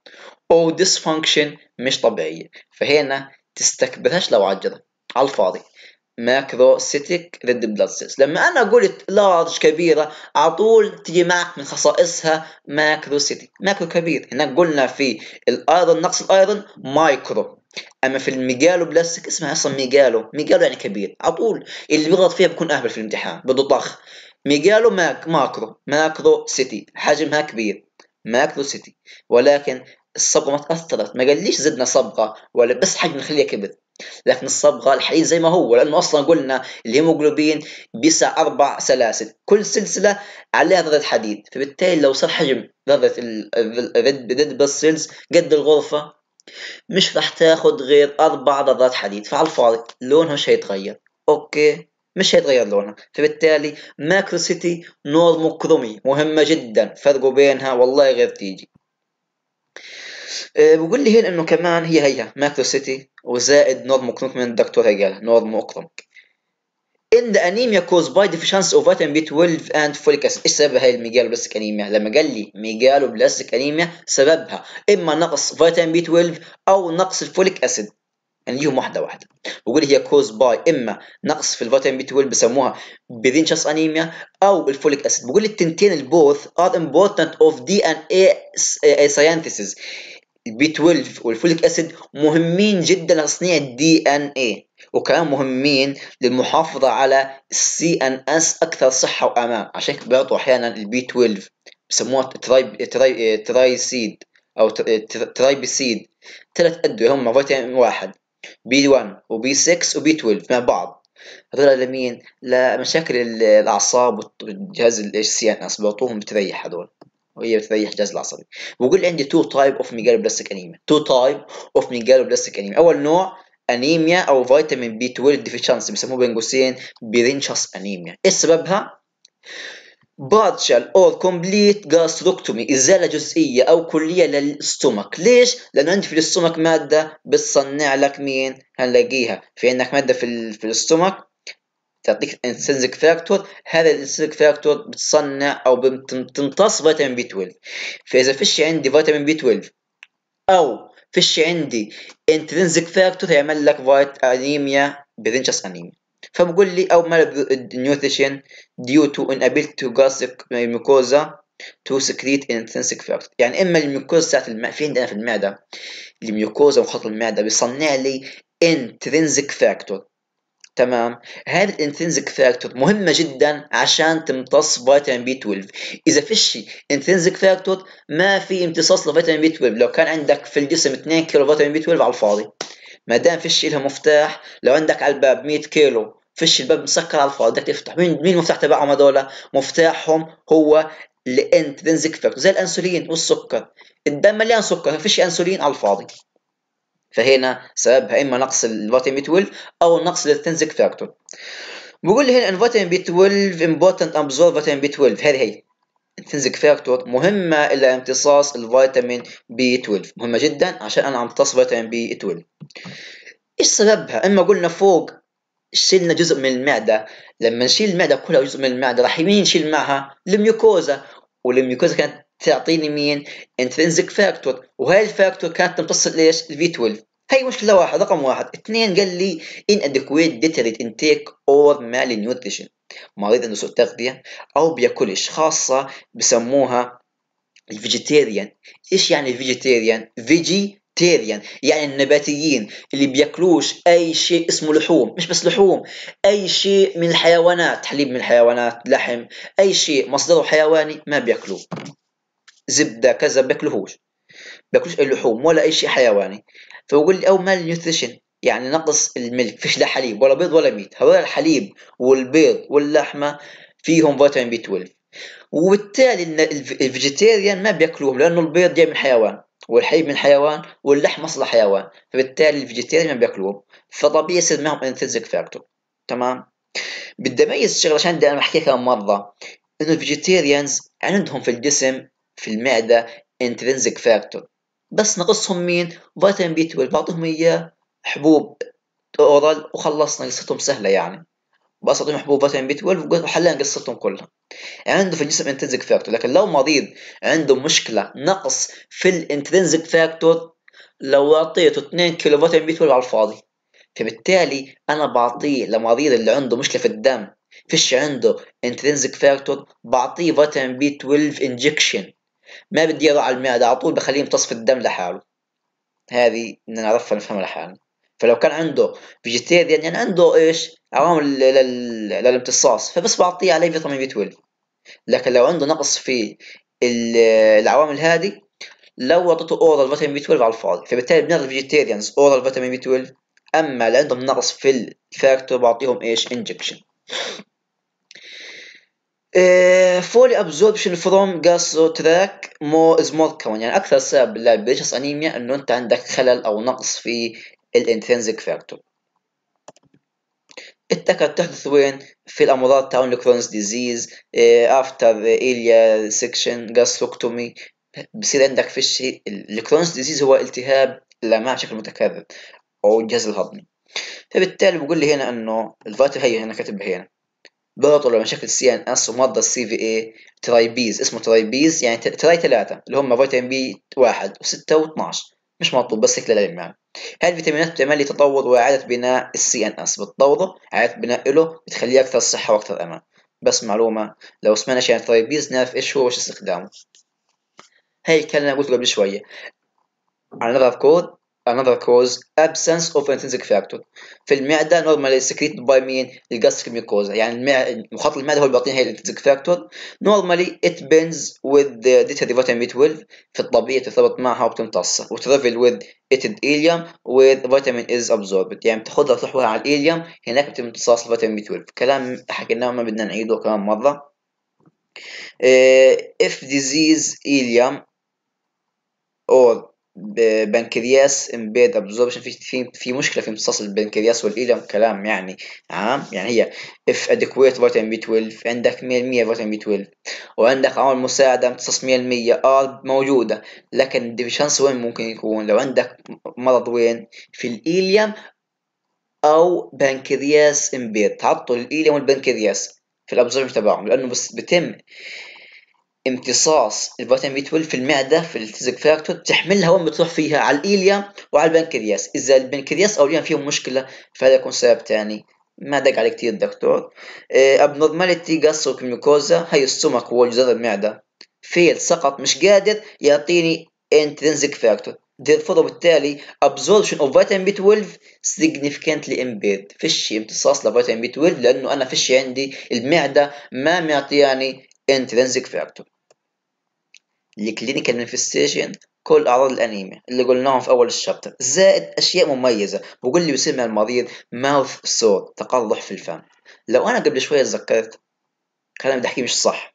أو ديسفانكشن مش طبيعية فهنا تستكبرهاش لو عجلة على الفاضي سيتيك ريد بلاد سيلز لما انا قلت لارج كبيره على طول تجي معك من خصائصها سيتيك ماكرو كبير هناك قلنا في الايرون نقص الايرون مايكرو اما في الميجالو بلاستيك اسمها اصلا ميجالو ميجالو يعني كبير على طول اللي بيغلط فيها بيكون اهبل في الامتحان بده طخ ميجالو ماك ماكرو ماكرو سيتي حجمها كبير ماكلو سيتي ولكن الصبغه ما تاثرت ما ليش زدنا صبغه ولا بس حجم نخليها كبر لكن الصبغه الحديد زي ما هو لانه اصلا قلنا الهيموجلوبين بيسع اربع سلاسل كل سلسله عليها ذره حديد فبالتالي لو صار حجم ذره الريد بس سيلز قد الغرفه مش راح تاخد غير اربع ذرات حديد فعلى الفاضي لونها مش هيتغير اوكي مش هيتغير لونها فبالتالي ماكرو سيتي نورمو كرومي مهمة جدا فرقوا بينها والله غير تيجي آه، بقول لي هنا انه كمان هي هيها ماكرو سيتي وزائد نورمو كرومك من الدكتور قال نورمو كرومك ان ذا انيميا كوز باي ديفيشنس اوف فيتامين بي 12 اند فوليك اسيد ايش سبب هاي بلاستيك انيميا لما قال لي بلاستيك انيميا سببها اما نقص فيتامين بي 12 او نقص الفوليك اسيد يعني نجيهم واحده واحده بقول هي كوز باي اما نقص في الفيتامين بي 12 بسموها بيدينشس انيميا او الفوليك اسيد بقول التنتين البوث ار امبورتنت اوف دي ان اي ساينتسز البي 12 والفوليك اسيد مهمين جدا لتصنيع الدي ان اي وكمان مهمين للمحافظه على السي ان اس اكثر صحه وامان عشان بيعطوا احيانا البي 12 بسموها تراي تراي تراي سيد او ترايبسيد ثلاث ادويه هم فيتامين واحد بي 1 وبي 6 وبي 12 مع بعض هذول لمين؟ لمشاكل الاعصاب والجهاز الاتش سي ان اس بيعطوهم بتريح هذول وهي بتريح الجهاز العصبي لي عندي تو تايب اوف بلاستيك انيميا تو تايب اوف بلاستيك انيميا اول نوع انيميا او فيتامين بي 12 ديفيشنسي بيسموه بين قوسين بيرينشاس انيميا ايش سببها؟ باتشال اور كومبليت جاستروكتومي ازاله جزئيه او كليه للستومك ليش لانه عندي في الاستومك ماده بتصنع لك مين هنلاقيها في عندك ماده في, في الاستومك تعطيك انسنزك فاكتور هذا الانسنزك فاكتور بتصنع او بتمتص فيتامين بي 12 فاذا فيش عندي فيتامين بي 12 او فيش عندي انترنزك فاكتور هيعمل لك فايت انيميا برينشس انيميا فبقول لي او malabsorb ديو تو ان inability to gossip تو سكريت ان intrinsic فاكت يعني اما الميكوزا بتاعت الم... في عندنا في المعده الميوكوزا وخط المعده بيصنع لي intrinsic فاكتور تمام هذا الانترنزك فاكتور مهمه جدا عشان تمتص فيتامين بي 12 اذا فيش انترنزك فاكتور ما في امتصاص لفيتامين بي 12 لو كان عندك في الجسم 2 كيلو فيتامين بي 12 على الفاضي ما دام فيش لها مفتاح لو عندك على الباب 100 كيلو فيش الباب مسكر على الفاضي بدك تفتح مين مين المفتاح تبعهم هذول مفتاحهم هو الانترنزك فاكتور زي الانسولين والسكر الدم مليان سكر ما فيش انسولين على الفاضي فهنا سببها اما نقص الفيتامين بي 12 او نقص الانترنزك فاكتور بقول لي هنا ان فيتامين بي 12 امبورتنت ابزور فيتامين بي 12 هذه هي الانترنزك فاكتور مهمه الى امتصاص الفيتامين بي 12 مهمه جدا عشان انا عم امتص فيتامين بي 12 ايش سببها اما قلنا فوق شلنا جزء من المعده لما نشيل المعده كلها جزء من المعده راح مين نشيل معها الميوكوزا والميوكوزا كانت تعطيني مين انترنزك فاكتور وهاي الفاكتور كانت تمتص ليش الفي 12 هي مشكلة واحد رقم واحد اثنين قال لي ان ديتريت انتيك intake or malnutrition مريض عنده سوء تغذية او بياكلش خاصة بسموها الفيجيتيريان ايش يعني الفيجيتيريان فيجي تيريان يعني النباتيين اللي بياكلوش اي شيء اسمه لحوم مش بس لحوم اي شيء من الحيوانات حليب من الحيوانات لحم اي شيء مصدره حيواني ما بياكلوه زبده كذا بياكلوهوش بياكلوش اي لحوم ولا اي شيء حيواني فبقول لي او مال نيوتريشن يعني نقص الملك فيش لا حليب ولا بيض ولا ميت هذول الحليب والبيض واللحمه فيهم فيتامين بي 12 وبالتالي الفيجيتيريان ما بياكلوهم لانه البيض جاي من حيوان والحليب من حيوان واللحم اصله حيوان فبالتالي الفيجيتيريان ما بياكلوه فطبيعي يصير معهم انثيزك فاكتور تمام بدي اميز شغله عشان انا بحكيها كم مره انه الفيجيتيريانز عندهم في الجسم في المعده انترنسك فاكتور بس نقصهم مين فيتامين بي 12 بعطيهم اياه حبوب اورال وخلصنا قصتهم سهله يعني بسطوا محبوبات من يعني بي 12 وحلينا قصتهم كلها عنده في الجسم انترنسك فاكتور لكن لو مريض عنده مشكله نقص في الانترنسك فاكتور لو اعطيته 2 كيلو فيتامين بي 12 على الفاضي فبالتالي انا بعطيه لمريض اللي عنده مشكله في الدم فيش عنده انترنسك فاكتور بعطيه فيتامين بي 12 انجكشن ما بدي على المعده على طول بخليه يمتص في الدم لحاله هذه نعرفها نفهمها لحالنا فلو كان عنده فيجيتيريان يعني عنده ايش عوامل للامتصاص فبس بعطيه عليه فيتامين بي 12 لكن لو عنده نقص في العوامل هذه لو اعطيته اورال فيتامين بي 12 على الفاضي فبالتالي بنعطي فيجيتيريانز اورال فيتامين بي 12 اما اللي عندهم نقص في الفاكتور بعطيهم ايش انجكشن آه، فولي ابزوربشن فروم جاسترو تراك مو از مور كومن يعني اكثر سبب للبريشس انيميا انه انت عندك خلل او نقص في الانترنزك فاكتور التكت تحدث وين في الامراض تاون كرونز ديزيز افتر ايليا سكشن جاستروكتومي بصير عندك الشيء الكرونز ديزيز هو التهاب الامعاء بشكل متكرر او الجهاز الهضمي فبالتالي بقول لي هنا انه الفيتامين هي هنا كاتبها هنا لما شكل سي ان اس ومضى السي في اي ترايبيز اسمه ترايبيز يعني تراي ثلاثة اللي هم فيتامين بي واحد وستة و12 مش مطلوب بس هيك للعلم يعني هاي الفيتامينات بتعمل لي تطور واعاده بناء السي ان اس بتطوره اعاده بناء له بتخليه اكثر صحه واكثر امان بس معلومه لو سمعنا شيء عن الترابيز نعرف ايش هو وايش استخدامه هاي الكلمه قلت قبل شويه على نظر كود Another cause absence of intrinsic factor في المعدة normally secreted by mean the gastric mucosa يعني المع... المعدة هو البطين هي intrinsic factor normally it bends with the vitamin B12 في الطبيعة ترتبط معها وبتمتصها وترافل with it الإيليوم with vitamin is absorbed يعني بتاخدها وتروح على الإيليوم هناك بتتم امتصاص الفيتامين b 12 كلام حكيناه ما بدنا نعيده كمان مرة if disease ileum or بنكرياس امبيد ابزوربشن في في في مشكله في امتصاص البنكرياس والإلم كلام يعني عام يعني هي اف ادكويت فيتامين بي 12 عندك 100% فيتامين بي 12 وعندك عوامل مساعده امتصاص 100% ار آه موجوده لكن الديفيشنس وين ممكن يكون لو عندك مرض وين في الإليم او بنكرياس امبيد تعطل الإليم والبنكرياس في الابزوربشن تبعهم لانه بس بتم امتصاص الفيتامين بي 12 في المعده في التزك فاكتور تحملها وين بتروح فيها على الايليا وعلى البنكرياس اذا البنكرياس او الإيليا فيهم مشكله فهذا يكون سبب ثاني ما دق عليه كثير الدكتور ابنورماليتي جاستريك ميوكوزا هي السمك هو المعده فيل سقط مش قادر يعطيني انترنزك فاكتور therefore وبالتالي absorption of vitamin B12 significantly impaired فيش امتصاص لفيتامين B12 لانه انا فيش عندي المعده ما معطياني intrinsic factor لكلينيكال مانيفستيشن كل اعراض الانيميا اللي قلناهم في اول الشابتر زائد اشياء مميزه بقول لي يسمى المريض ماوث صوت تقرح في الفم لو انا قبل شويه تذكرت كلام بدي مش صح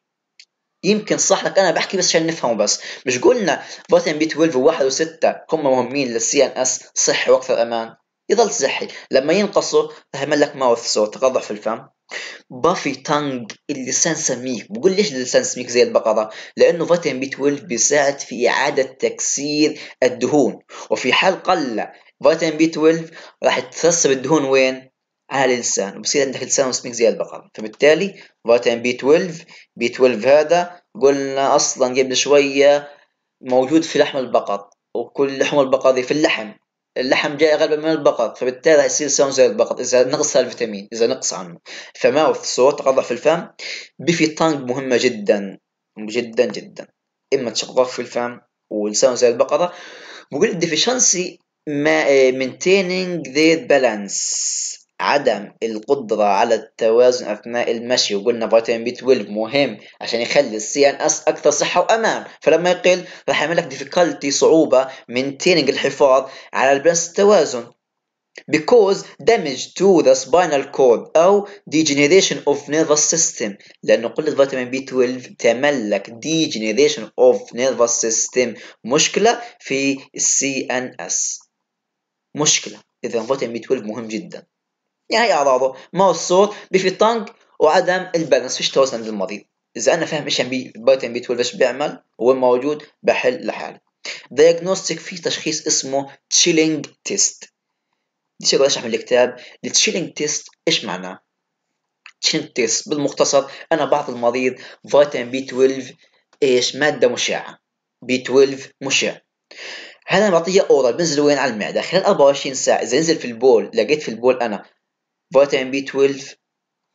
يمكن صح لك انا بحكي بس عشان نفهمه بس مش قلنا فيتامين بي 12 و1 و6 هم مهمين للسي ان اس صحي واكثر امان يضل صحي لما ينقصوا لك ماوث صوت تقرح في الفم بافي تانج اللسان سميك بقول ليش اللسان سميك زي البقرة لأنه فيتامين بي 12 بيساعد في إعادة تكسير الدهون وفي حال قل فيتامين بي 12 راح تترسب الدهون وين؟ على اللسان وبصير عندك لسان سميك زي البقرة فبالتالي فيتامين بي 12 بي 12 هذا قلنا أصلا قبل شوية موجود في لحم البقر وكل لحم البقر في اللحم اللحم جاي غالبا من البقر فبالتالي هيصير سون زي البقر اذا نقص الفيتامين اذا نقص عنه فماوث صوت غضع في الفم بيفي تانج مهمه جدا جدا جدا اما تشقضف في الفم ولسانه زي البقره بقول ديفيشنسي ما مينتينينج ذير بالانس عدم القدرة على التوازن أثناء المشي وقلنا فيتامين بي 12 مهم عشان يخلي السي ان اس أكثر صحة وأمان فلما يقل راح يعمل لك ديفيكالتي صعوبة تيننج الحفاظ على البنس التوازن because damage to the spinal cord أو degeneration of nervous system لأنه قلة فيتامين بي 12 تملك degeneration of nervous system مشكلة في السي ان اس مشكلة إذا فيتامين بي 12 مهم جداً يعني هي أعراضه هو الصوت بفي الطنق وعدم البالانس فيش توازن للمريض إذا أنا فاهم إيش بي فيتامين بي 12 إيش بيعمل وين موجود بحل لحالي دايجنوستيك في تشخيص اسمه تشيلينج تيست ليش شيء اشرح من الكتاب التشيلينج تيست ايش معناه تشيلينج تيست بالمختصر انا بعطي المريض فيتامين بي 12 ايش ماده مشعه بي 12 مشع هذا بعطيه اورال بنزل وين على المعده خلال 24 ساعه اذا نزل في البول لقيت في البول انا فيتامين بي 12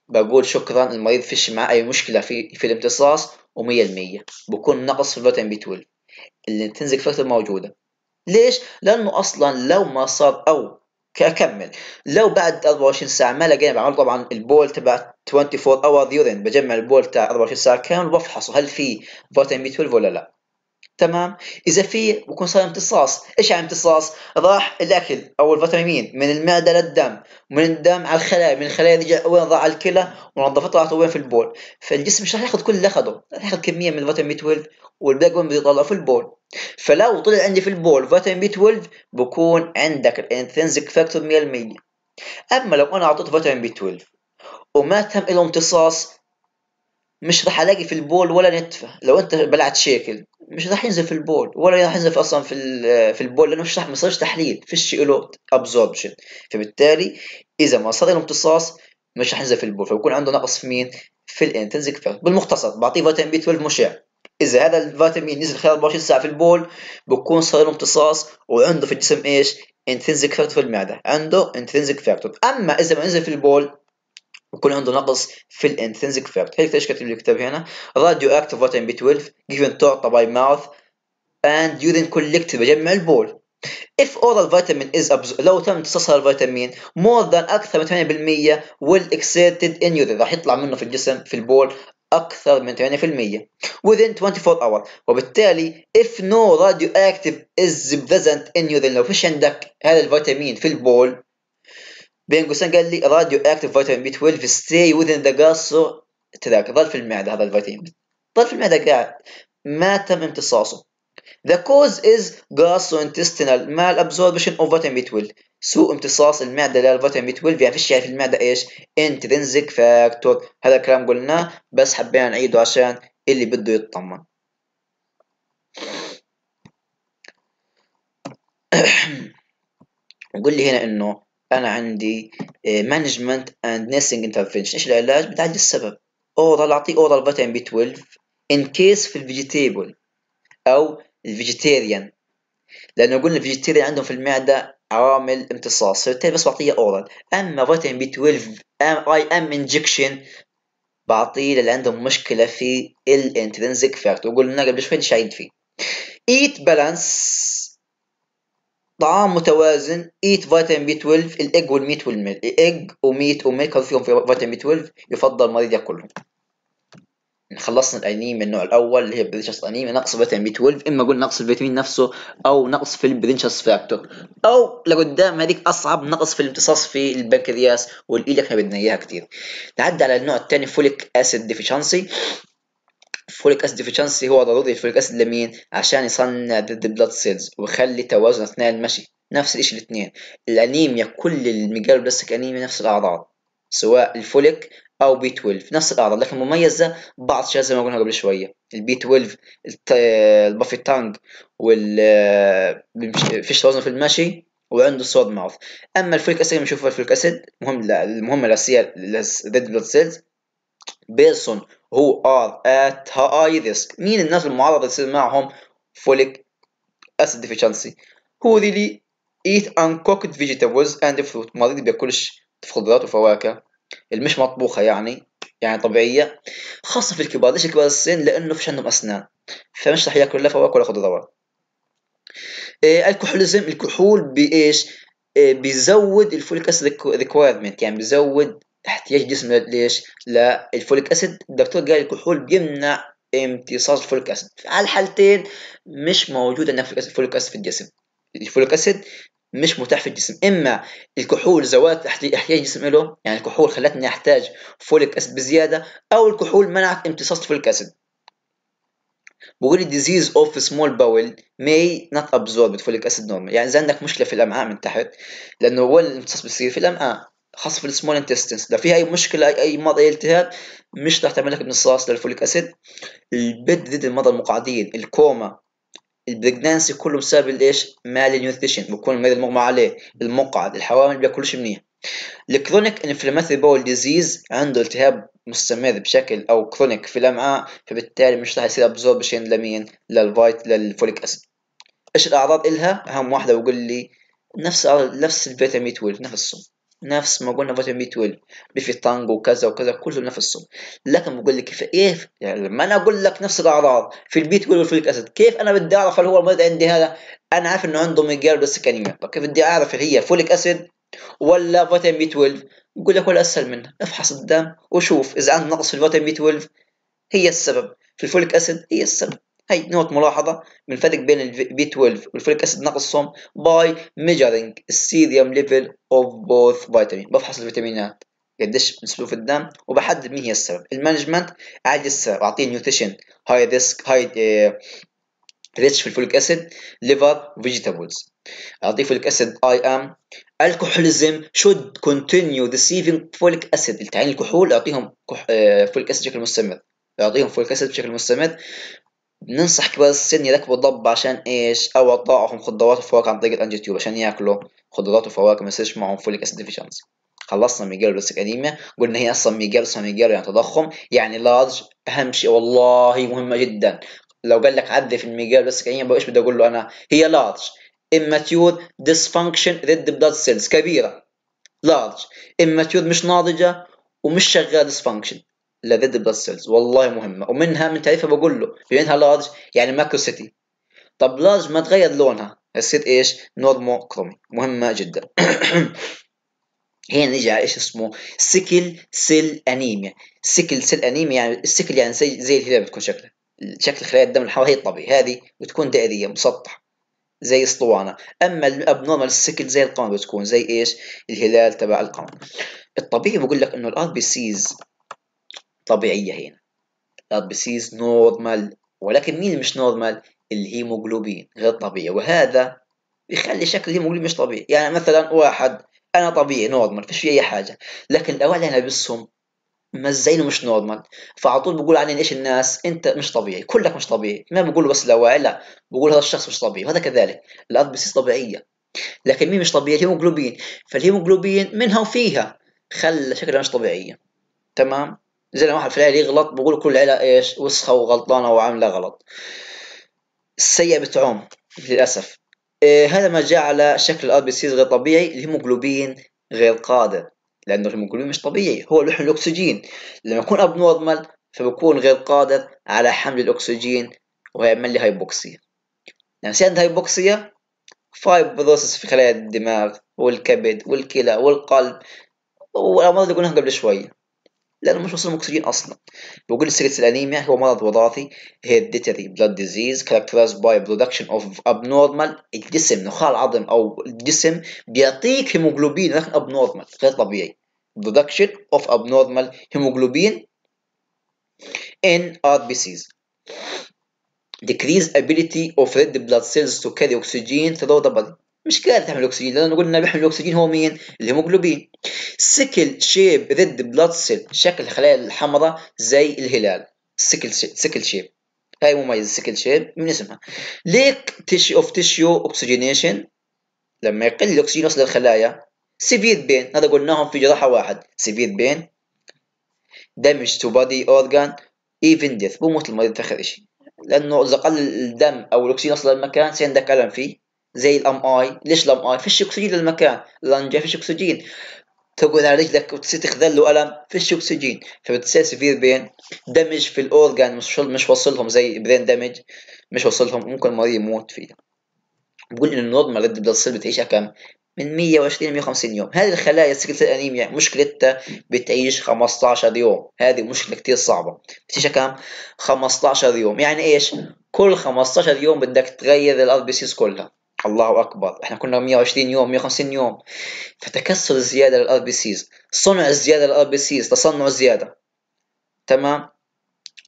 بقول شكرا المريض فيش معاه اي مشكله في في الامتصاص و100% بكون نقص في الفيتامين بي 12 اللي تنزل فتره موجوده ليش لانه اصلا لو ما صار او اكمل لو بعد 24 ساعه ما لقينا بعمل طبعا البول تبع 24 اور يورين بجمع البول تاع 24 ساعه كامل وبفحصه هل في فيتامين بي 12 ولا لا تمام اذا في بكون صار امتصاص ايش يعني امتصاص راح الاكل او الفيتامين من المعده للدم من الدم على الخلايا من الخلايا اللي وين ضاع الكلى ونظفتها راحت وين في البول فالجسم مش راح ياخذ كل اللي اخذه راح ياخذ كميه من الفيتامين بي 12 والباقي يطلعه في البول فلو طلع عندي في البول فيتامين بي 12 بكون عندك الانثنزك فاكتور 100% اما لو انا اعطيت فيتامين بي 12 وما تم له امتصاص مش راح الاقي في البول ولا نتفه لو انت بلعت شيكل مش راح ينزل في البول ولا راح ينزل اصلا في في البول لانه مش راح ما صارش تحليل فيش له ابزوربشن فبالتالي اذا ما صار له امتصاص مش راح ينزل في البول فبكون عنده نقص في مين في الانتنزك فيرت بالمختصر بعطيه فيتامين بي 12 مشع اذا هذا الفيتامين نزل خلال 24 ساعه في البول بكون صار له امتصاص وعنده في الجسم ايش انتنزك فاكتور في المعده عنده انتنزك فاكتور اما اذا ما نزل في البول ويكون عنده نقص في الانثنزك فاكت هيك ايش كاتب الكتاب هنا راديو اكتف فيتامين بي 12 given تعطى باي ماوث and urine collected بجمع البول If oral vitamin is absorbed لو تم امتصاص الفيتامين more than أكثر من 8% will exerted in urine راح يطلع منه في الجسم في البول أكثر من 8% within 24 hours وبالتالي if no radioactive is present in urine لو فيش عندك هذا الفيتامين في البول بين قوسين قال لي راديو اكتف فيتامين بي 12 ستي وذن ذا قاصر تذاك ظل في المعده هذا الفيتامين ظل في المعده قاعد ما تم امتصاصه The cause is gastrointestinal malabsorption of vitamin B12 سوء امتصاص المعدة للفيتامين B12 يعني فيش في المعدة ايش intrinsic factor هذا الكلام قلناه بس حبينا نعيده عشان اللي بده يطمن [coughs] قول لي هنا انه انا عندي مانجمنت اند نيسنج انترفنشن ايش العلاج بتعالج السبب اورال اعطيه اورال فيتامين بي 12 ان كيس في الفيجيتيبل او الفيجيتيريان لانه قلنا الفيجيتيريان عندهم في المعده عوامل امتصاص فبالتالي بس بعطيه اورال اما فيتامين بي 12 اي ام انجكشن بعطيه للي عندهم مشكله في الانترنزك فاكتور وقلنا قبل شوي نشاهد فيه ايت بالانس طعام متوازن ايت فيتامين بي 12 الايج والميت والميل الايج وميت وميل فيهم فيتامين بي 12 يفضل المريض ياكلهم يعني خلصنا الانيميا النوع الاول اللي هي برينشس انيميا نقص فيتامين بي 12 اما قلنا نقص الفيتامين نفسه او نقص في البرينشس فاكتور او لقدام هذيك اصعب نقص في الامتصاص في البنكرياس والايد احنا بدنا اياها كثير نعدي على النوع الثاني فوليك اسيد ديفيشنسي الفوليك اسيد ديفيشنسي هو ضروري الفوليك اسيد لمين عشان يصنع ضد البلاد سيلز ويخلي توازن اثناء المشي نفس الشيء الاثنين الانيميا كل بلاستيك انيميا نفس الاعراض سواء الفوليك او بي 12 نفس الاعراض لكن مميزه بعض الشيء زي ما قلنا قبل شويه البي 12 البافي تانج وال فيش توازن في المشي وعنده صود ماوث اما الفوليك اسيد بنشوف الفوليك اسيد المهم المهمه الاساسيه ضد بلاد سيلز بيرسون هو ار ات هاي ريسك مين الناس المعرضه يصير معهم فوليك اسيد ديفيشنسي هو ريلي ايت ان كوكت فيجيتابلز اند فروت مريض بياكلش خضروات وفواكه المش مطبوخه يعني يعني طبيعيه خاصه في الكبار ليش كبار السن لانه فيش عندهم اسنان فمش راح ياكل لا فواكه ولا خضروات إيه الكحوليزم الكحول بايش إيه بيزود الفوليك اسيد ريكويرمنت يعني بيزود احتياج جسم ليش؟ للفوليك اسيد الدكتور قال الكحول بيمنع امتصاص الفوليك اسيد على الحالتين مش موجود عندنا فوليك اسيد في الجسم الفوليك اسيد مش متاح في الجسم اما الكحول زوات احتياج الجسم له يعني الكحول خلتني احتاج فوليك اسيد بزياده او الكحول منعت امتصاص الفوليك اسيد بقول disease of small bowel may not absorb folic acid نورمال يعني اذا عندك مشكله في الامعاء من تحت لانه هو الامتصاص بيصير في الامعاء خاصه في السمول انتستنس اذا في اي مشكله اي مرض اي التهاب مش راح تعمل لك امتصاص للفوليك اسيد البد ضد المرضى المقعدين الكوما البريجنانسي كله بسبب الايش مال نيوتريشن بكون المريض المغمى عليه المقعد الحوامل ما بياكلوش منيح الكرونيك انفلاماتوري بول ديزيز عنده التهاب مستمر بشكل او كرونيك في الامعاء فبالتالي مش راح يصير ابزوربشن لمين للفايت للفوليك اسيد ايش الاعراض الها اهم واحده وقول لي نفس نفس الفيتامين 12 نفسه نفس ما قلنا فيتامين بي 12 بيفيتانج وكذا وكذا كله نفس لكن بقول لك كيف إيه يعني لما انا اقول لك نفس الاعراض في البي 12 والفوليك اسيد كيف انا بدي اعرف هل هو المريض عندي هذا انا عارف انه عنده ميجال بس طب كيف بدي اعرف هي فوليك اسيد ولا فيتامين بي 12 بقول لك ولا اسهل منها افحص الدم وشوف اذا عندك نقص في الفيتامين بي 12 هي السبب في الفوليك اسيد هي السبب هاي نوت ملاحظة من بنفرق بين ال b 12 والفوليك اسيد نقصهم باي ميجرنج السيريوم ليفل اوف بوث فيتامين بفحص الفيتامينات قديش بنسلوه في الدم وبحدد مين هي السبب المانجمنت عادي السبب اعطيه نيوتريشن هاي ريسك هاي ريتش في الفوليك اسيد ليفر فيجيتابلز أعطيه فوليك اسيد اي ام الكحوليزم should continue receiving eh، فوليك أسيد التعين الكحول اعطيهم فوليك اسيد بشكل مستمر يعطيهم فوليك اسيد بشكل مستمر ننصح كبار السن يركبوا ضب عشان ايش او اعطائهم خضروات وفواكه عن طريق الانجيوتيوب عشان ياكلوا خضروات وفواكه ما يصيرش معهم فوليك اسيد ديفيشنسي خلصنا ميجالو بس القديمه قلنا هي اصلا ميجالو اسمها ميجال يعني تضخم يعني لارج اهم شيء والله مهمه جدا لو قال لك عدي في الميجالو بس القديمه ايش بدي اقول له انا هي لارج immature ديسفانكشن ريد بلاد سيلز كبيره لارج اماتيور مش ناضجه ومش شغال ديسفانكشن لذات البلاد سيلز والله مهمه ومنها من تعريفها بقول له منها لارج يعني ماكرو سيتي طب لارج ما تغير لونها السيت ايش نورمو كرومي مهمه جدا [clears throat] هنا نيجي على ايش اسمه سكل سيل انيميا سكل سيل انيميا يعني السيكل يعني زي, زي الهلال بتكون شكلها شكل خلايا الدم الحمراء هي الطبيعي هذه بتكون دائريه مسطحه زي اسطوانه اما الابنورمال السيكل زي القمر بتكون زي ايش الهلال تبع القمر الطبيعي بقول لك انه الار بي سيز طبيعية هنا البسيز نورمال ولكن مين مش نورمال الهيموجلوبين غير طبيعي وهذا يخلي شكل الهيموجلوبين مش طبيعي يعني مثلا واحد انا طبيعي نورمال فيش في اي حاجه لكن الاوائل انا لابسهم مزين مش نورمال فعلى طول بقول علينا ايش الناس انت مش طبيعي كلك مش طبيعي ما بقول بس الاوائل لا بقول هذا الشخص مش طبيعي وهذا كذلك الاربسيس طبيعيه لكن مين مش طبيعي الهيموجلوبين فالهيموجلوبين منها وفيها خلى شكلها مش طبيعيه تمام زعما واحد في العيله يغلط بقول كل العائله ايش وسخه وغلطانه وعامله غلط السيئه بتعوم للاسف إيه هذا ما جاء على شكل الار بي غير طبيعي الهيموجلوبين غير قادر لانه الهيموجلوبين مش طبيعي هو لحم الاكسجين لما يكون اب نورمال فبكون غير قادر على حمل الاكسجين ويعمل لي هايبوكسيا لما يصير عندي هايبوكسيا فايبروسس في خلايا الدماغ والكبد والكلى والقلب والامراض اللي قلناها قبل شويه لانه مش مصدر اكسجين اصلا بقول سيرة الانيميا هو مرض وراثي hereditary blood disease characterized by production of abnormal الجسم نخاع العظم او الجسم بيعطيك هيموجلوبين لكن abnormal غير طبيعي production of abnormal hemoglobin in RBCs decrease ability of red blood cells to carry oxygen through the body مش كارثه الاكسجين لانه قلنا بيحمل الاكسجين هو مين الهيموجلوبين سكل شيب ضد بلاد سيل شكل الخلايا الحمراء زي الهلال سكل شيب سكل شيب هاي مميز سكل شيب من اسمها ليك تيشيو اوف تيشيو اوكسجينيشن لما يقل الاكسجين وصل للخلايا سيفير بين هذا قلناهم في جراحه واحد سيفير بين دامج تو بادي اورجان ايفن ديث بموت المريض في اخر شيء لانه اذا قل الدم او الاكسجين وصل للمكان سيندك الم فيه زي الام اي ليش الام اي فيش اكسجين للمكان اللنجه فيش اكسجين تقعد على رجلك وتصير تخذل له الم فيش اكسجين فبتصير سفير بين دمج في الاورجان مش مش وصلهم زي برين دمج مش وصلهم ممكن المريض يموت فيها بقول ان النورمال ريد بلاد سيل بتعيشها كم؟ من 120 ل 150 يوم هذه الخلايا السكلت الانيميا مشكلتها بتعيش 15 يوم هذه مشكله كثير صعبه بتعيشها كم 15 يوم يعني ايش كل 15 يوم بدك تغير الار بي سيز كلها الله اكبر احنا كنا 120 يوم 150 يوم فتكسر الزياده للار بي سيز صنع الزياده للار بي سيز تصنع الزياده تمام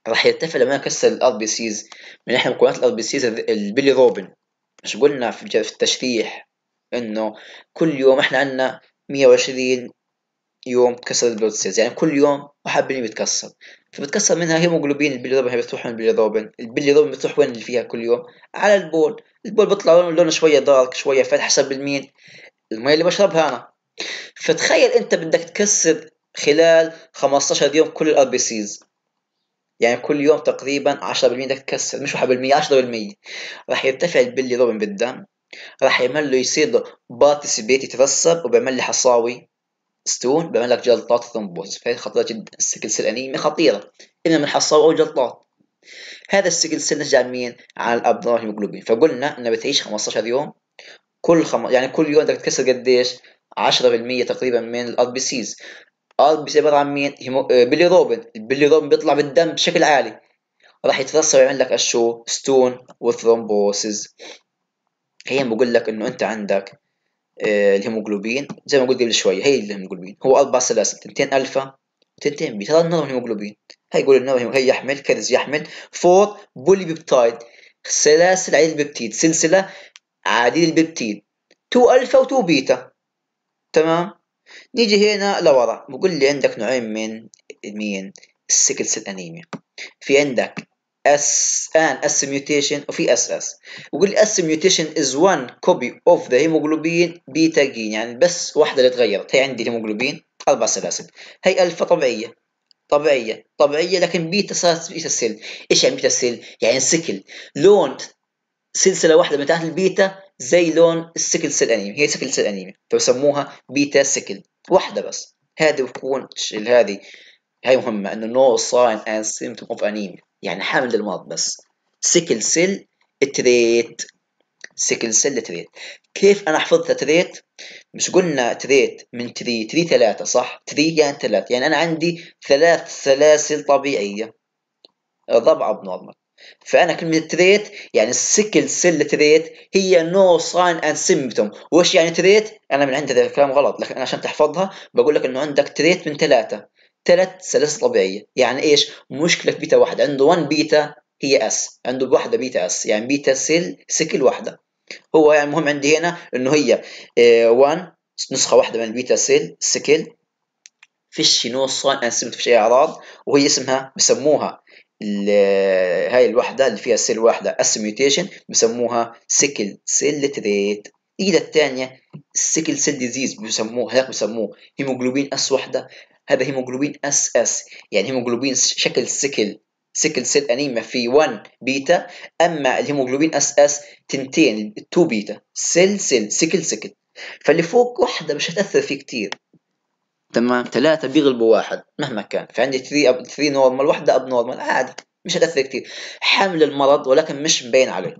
راح يرتفع لما يكسر الار بي سيز من احنا مكونات الار بي سيز البيلي روبن مش قلنا في التشريح انه كل يوم احنا عندنا 120 يوم تكسر البلود سيلز يعني كل يوم 1% بيتكسر فبتكسر منها هيموجلوبين البيليروبين هي بتروح وين البيليروبين البيليروبين بتروح وين اللي فيها كل يوم على البول البول بيطلع لونه شويه دارك شويه فات حسب المين الميه اللي بشربها انا فتخيل انت بدك تكسر خلال 15 يوم كل الار بي سيز يعني كل يوم تقريبا 10% بدك تكسر مش 1% 10% راح يرتفع البيلي روبن بالدم راح يعمل له يصير له بارتيسيبيت يترسب وبيعمل لي حصاوي ستون بيعمل لك جلطات ثنبوس فهي خطيرة جدا السكل سيل أنيميا خطيرة إنما بنحصل او جلطات هذا السكل سيل نتج عن مين؟ عن الهيموجلوبين فقلنا إنها بتعيش 15 يوم كل خم... يعني كل يوم بدك تكسر قديش؟ 10% تقريبا من الار بي سيز الار بي سي عباره عن مين؟ هيمو... آه، بيلي روبن البيلي روبن بيطلع بالدم بشكل عالي راح يترسل ويعمل لك الشو ستون وثرومبوسز هي بقول لك انه انت عندك آه، الهيموجلوبين زي ما قلت قبل شويه هي الهيموجلوبين هو اربع سلاسل تنتين الفا تنتين بيتا هذا النظام الهيموجلوبين هي يقول النظام هي يحمل كرز يحمل فور بولي بيبتايد سلاسل عديد البيبتيد سلسله عديد البيبتيد 2 الفا و2 بيتا تمام نيجي هنا لورا بقول لي عندك نوعين من مين السكل سيل انيميا في عندك اس ان اس ميوتيشن وفي اس اس ويقول لي اس ميوتيشن از one كوبي اوف ذا هيموجلوبين بيتا جين يعني بس واحدة اللي تغيرت هي عندي الهيموجلوبين أربع سلاسل هي ألفا طبيعية طبيعية طبيعية لكن بيتا صارت بيتا سيل إيش يعني بيتا سيل؟ يعني سكل لون سلسلة واحدة من تحت البيتا زي لون السكل سيل أنيميا هي سكل سيل أنيميا فبسموها بيتا سكل واحدة بس هذه بتكون هذه هي مهمة إنه نو ساين أند سيمتوم أوف أنيميا يعني حامل للمرض بس سيكل سيل تريت سيكل سيل تريت كيف انا حفظت تريت مش قلنا تريت من تري تري ثلاثة صح تري يعني ثلاثة يعني انا عندي ثلاث سلاسل طبيعية ربع بنورمال فانا كلمه تريت يعني السكل سيل تريت هي نو ساين اند سيمبتوم وايش يعني تريت انا من عندي كلام غلط لكن انا عشان تحفظها بقول لك انه عندك تريت من ثلاثه ثلاث سلاسل طبيعيه يعني ايش مشكله في بيتا واحد عنده 1 بيتا هي اس عنده بوحده بيتا اس يعني بيتا سيل سكل واحده هو يعني المهم عندي هنا انه هي 1 آه، نسخه واحده من البيتا سيل سكل فيش نوصل انسيمت فيش اي اعراض وهي اسمها بسموها آه، هاي الوحده اللي فيها سيل واحده اس ميوتيشن بسموها سكل سيل تريت الايده الثانيه سكل سيل ديزيز بسموه هيك بسموه هيموجلوبين اس واحده هذا هيموجلوبين اس اس يعني هيموجلوبين شكل سكل سكل سيل انيميا في 1 بيتا اما الهيموجلوبين اس اس تنتين 2 بيتا سيل سيل سكل سكل فاللي فوق واحده مش هتاثر فيه كتير تمام ثلاثة بيغلبوا واحد مهما كان فعندي 3 أب 3 نورمال واحدة أب نورمال عادي مش هتأثر كتير حمل المرض ولكن مش مبين عليه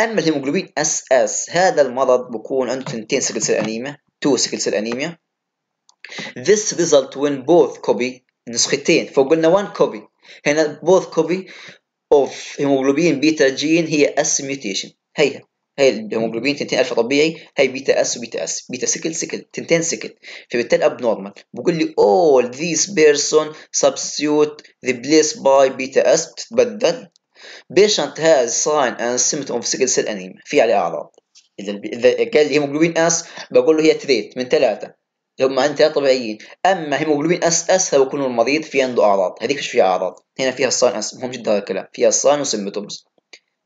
أما الهيموجلوبين اس اس هذا المرض بكون عنده تنتين سكل سيل أنيميا 2 سكل سيل أنيميا This result when both copy نسختين فقلنا one copy هنا both copy of hemoglobin beta gene هي S mutation هي هي الهيموجلوبين تنتين الفا طبيعي هي بيتا اس وبيتا اس بيتا سكل سكل تنتين سكل فبالتالي اب نورمال بقول لي all these person substitute place by بيتا اس بتتبدل patient has sign and symptom of sickle cell anemia في عليه اعراض اذا قال لي هيموجلوبين اس بقول له هي تريت من ثلاثه هم انت طبيعيين اما هيموجلوبين اس اس هيكون المريض في عنده اعراض هذيك مش فيها اعراض هنا فيها الصان اس مهم جدا هذا الكلام فيها الصان وسيمبتومز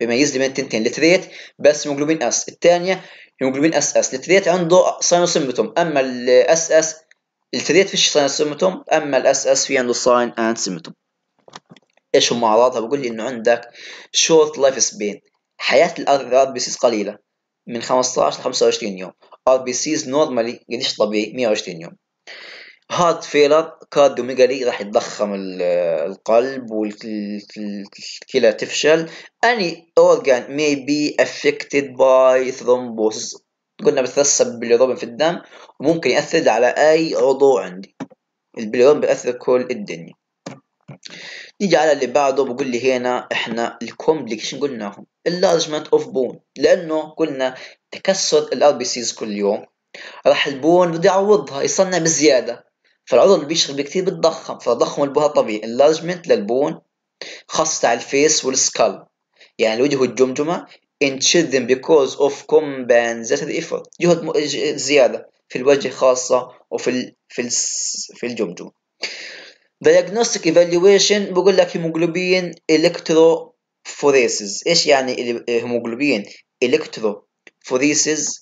بيميز لي بين التنتين التريت بس هيموجلوبين اس الثانيه هيموجلوبين اس اس التريت عنده صان وسيمبتوم اما الاس اس التريت فيش صان وسيمبتوم اما الاس اس في عنده صان اند سيمتوم ايش هم اعراضها بقول لي انه عندك شورت لايف سبين حياه الار بيصير قليله من 15 ل 25 يوم ار بي سيز نورمالي طبيعي 120 يوم هارت فيلر كارديوميجالي راح يتضخم القلب والكلى تفشل اني اورجان may be affected by thrombosis قلنا بتسبب بالروبين في الدم وممكن يأثر على اي عضو عندي البليرون بيأثر كل الدنيا نيجي على اللي بعده بقول لي هنا احنا الكومبليكيشن قلناهم enlargement of bone لانه قلنا تكسر ال RBCs كل يوم راح البون بده يعوضها يصنع بزياده فالعضو اللي بيشغل بكثير بتضخم فتضخم البهاء طبيعي enlargement للبون خاصة على الفيس والسكال يعني الوجه والجمجمة انشذن because of compensated effort جهد زيادة في الوجه خاصة وفي ال في ال في الجمجمة diagnostic evaluation بقول لك هيموجلوبين الكترو فوريسز ايش يعني هيموجلوبين الكترو فوريسز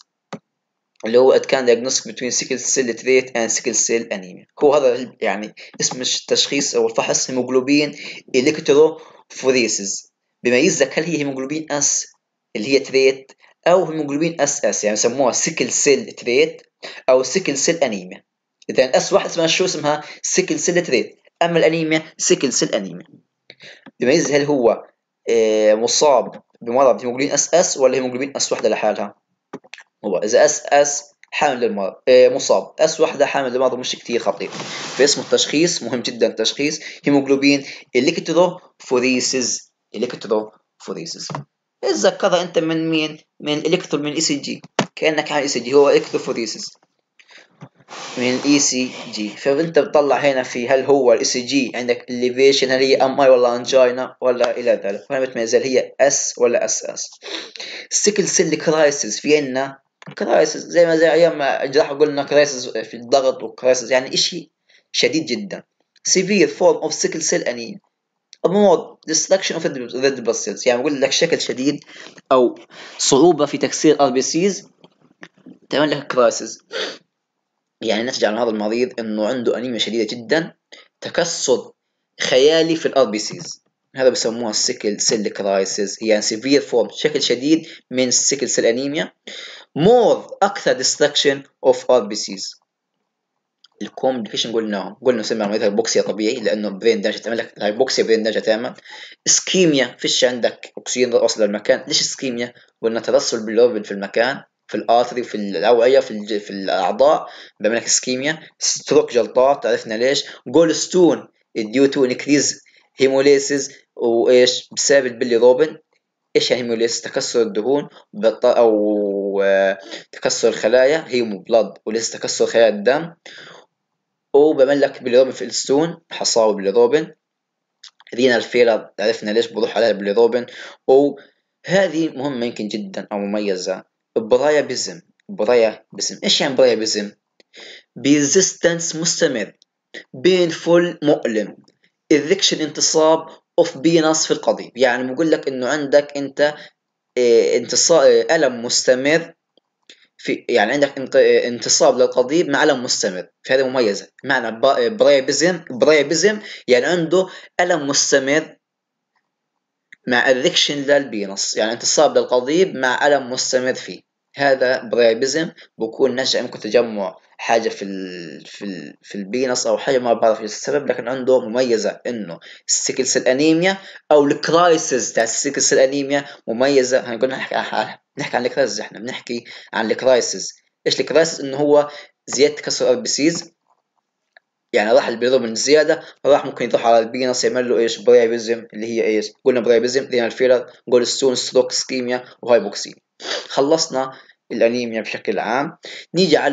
اللي هو ات كان ديجنوستيك بتوين سيكل سيل تريت اند سيكل سيل انيميا هو هذا يعني اسم التشخيص او الفحص هيموجلوبين فوريسز بيميزك هل هي هيموجلوبين اس اللي هي تريت او هيموجلوبين اس اس يعني سموها سيكل سيل تريت او سيكل سيل انيميا اذا اس واحد اسمها شو اسمها سيكل سيل تريت اما الانيميا سيكل سيل انيميا بيميز هل هو آه، مصاب بمرض هيموجلوبين اس اس ولا هيموجلوبين اس وحده لحالها هو اذا اس اس حامل للمرض آه، مصاب اس وحده حامل للمرض مش كثير خطير فاسمه التشخيص مهم جدا تشخيص هيموجلوبين الكتروفوريسز الكتروفوريسز اتذكرها انت من مين من الكترو من اي سي جي كانك عامل اي سي جي هو الكتروفوريسز من الاي e سي جي فانت بتطلع هنا في هل هو الاي سي جي عندك الليفيشن هل هي ام اي ولا انجينا ولا الى ذلك وهنا بتميز هل هي اس ولا اس اس السكل سيل كرايسيس في عندنا كرايسيس زي ما زي ايام ما قلنا كرايسيس في الضغط وكرايسيس يعني شيء شديد جدا سيفير فورم اوف سكل سيل انيميا مود ديستركشن اوف ريد بلاد يعني بقول لك شكل شديد او صعوبه في تكسير ار بي سيز تعمل لك كرايسيس يعني نتج عن هذا المريض انه عنده انيميا شديدة جدا تكسر خيالي في الار بي سيز هذا بسموها السيكل سيل كرايسيس يعني سيفير فورم شكل شديد من السيكل سيل انيميا مور اكثر ديستركشن اوف ار بي سيز الكومبليكيشن قلناهم قلنا نسمي المريض هايبوكسيا طبيعي لانه برين دامج تعمل لك الهايبوكسيا برين دامج تعمل اسكيميا فيش عندك اكسجين وصل للمكان ليش اسكيميا قلنا ترسل باللوبين في المكان في الارتري وفي الاوعيه في في الاعضاء بيعمل لك اسكيميا ستروك جلطات عرفنا ليش جول ستون ديو تو انكريز هيموليسز وايش بسبب البلي روبن ايش يعني هيموليسز تكسر الدهون او آه، تكسر الخلايا هيمو بلاد وليس تكسر خلايا الدم وبعمل لك روبن في الستون حصاوي بلي روبن رينا الفيلر عرفنا ليش بروح عليها بلي روبن وهذه مهمة يمكن جدا أو مميزة برايا بزم ايش يعني بزم بيزيستنس مستمر بينفول مؤلم يذكش الانتصاب اوف بينص في القضيب يعني بقول لك انه عندك انت آه، انتصاب آه، الم مستمر في يعني عندك آه، انتصاب للقضيب مع الم مستمر فهذه مميزه معنى برايابيزم برايابيزم يعني عنده الم مستمر مع أدكشن للبينص يعني انتصاب للقضيب مع ألم مستمر فيه هذا بريبزم بكون نشأ ممكن تجمع حاجة في ال في ال في البينص أو حاجة ما بعرف إيش السبب لكن عنده مميزة إنه السيكلس الانيميا أنيميا أو الكرايسيس تاع السيكلس الانيميا أنيميا مميزة قلنا نحكي عن نحكي عن الكرايسيس إحنا بنحكي عن الكرايسيس إيش الكرايسيس إنه هو زيادة تكسر ار بي سيز يعني راح من الزياده راح ممكن يضح على البينس يعمل له ايش برايبيزم اللي هي ايش قلنا برايبيزم رينال فيلر جولستون ستروك سكيميا وهايبوكسيميا خلصنا الانيميا بشكل عام نيجي على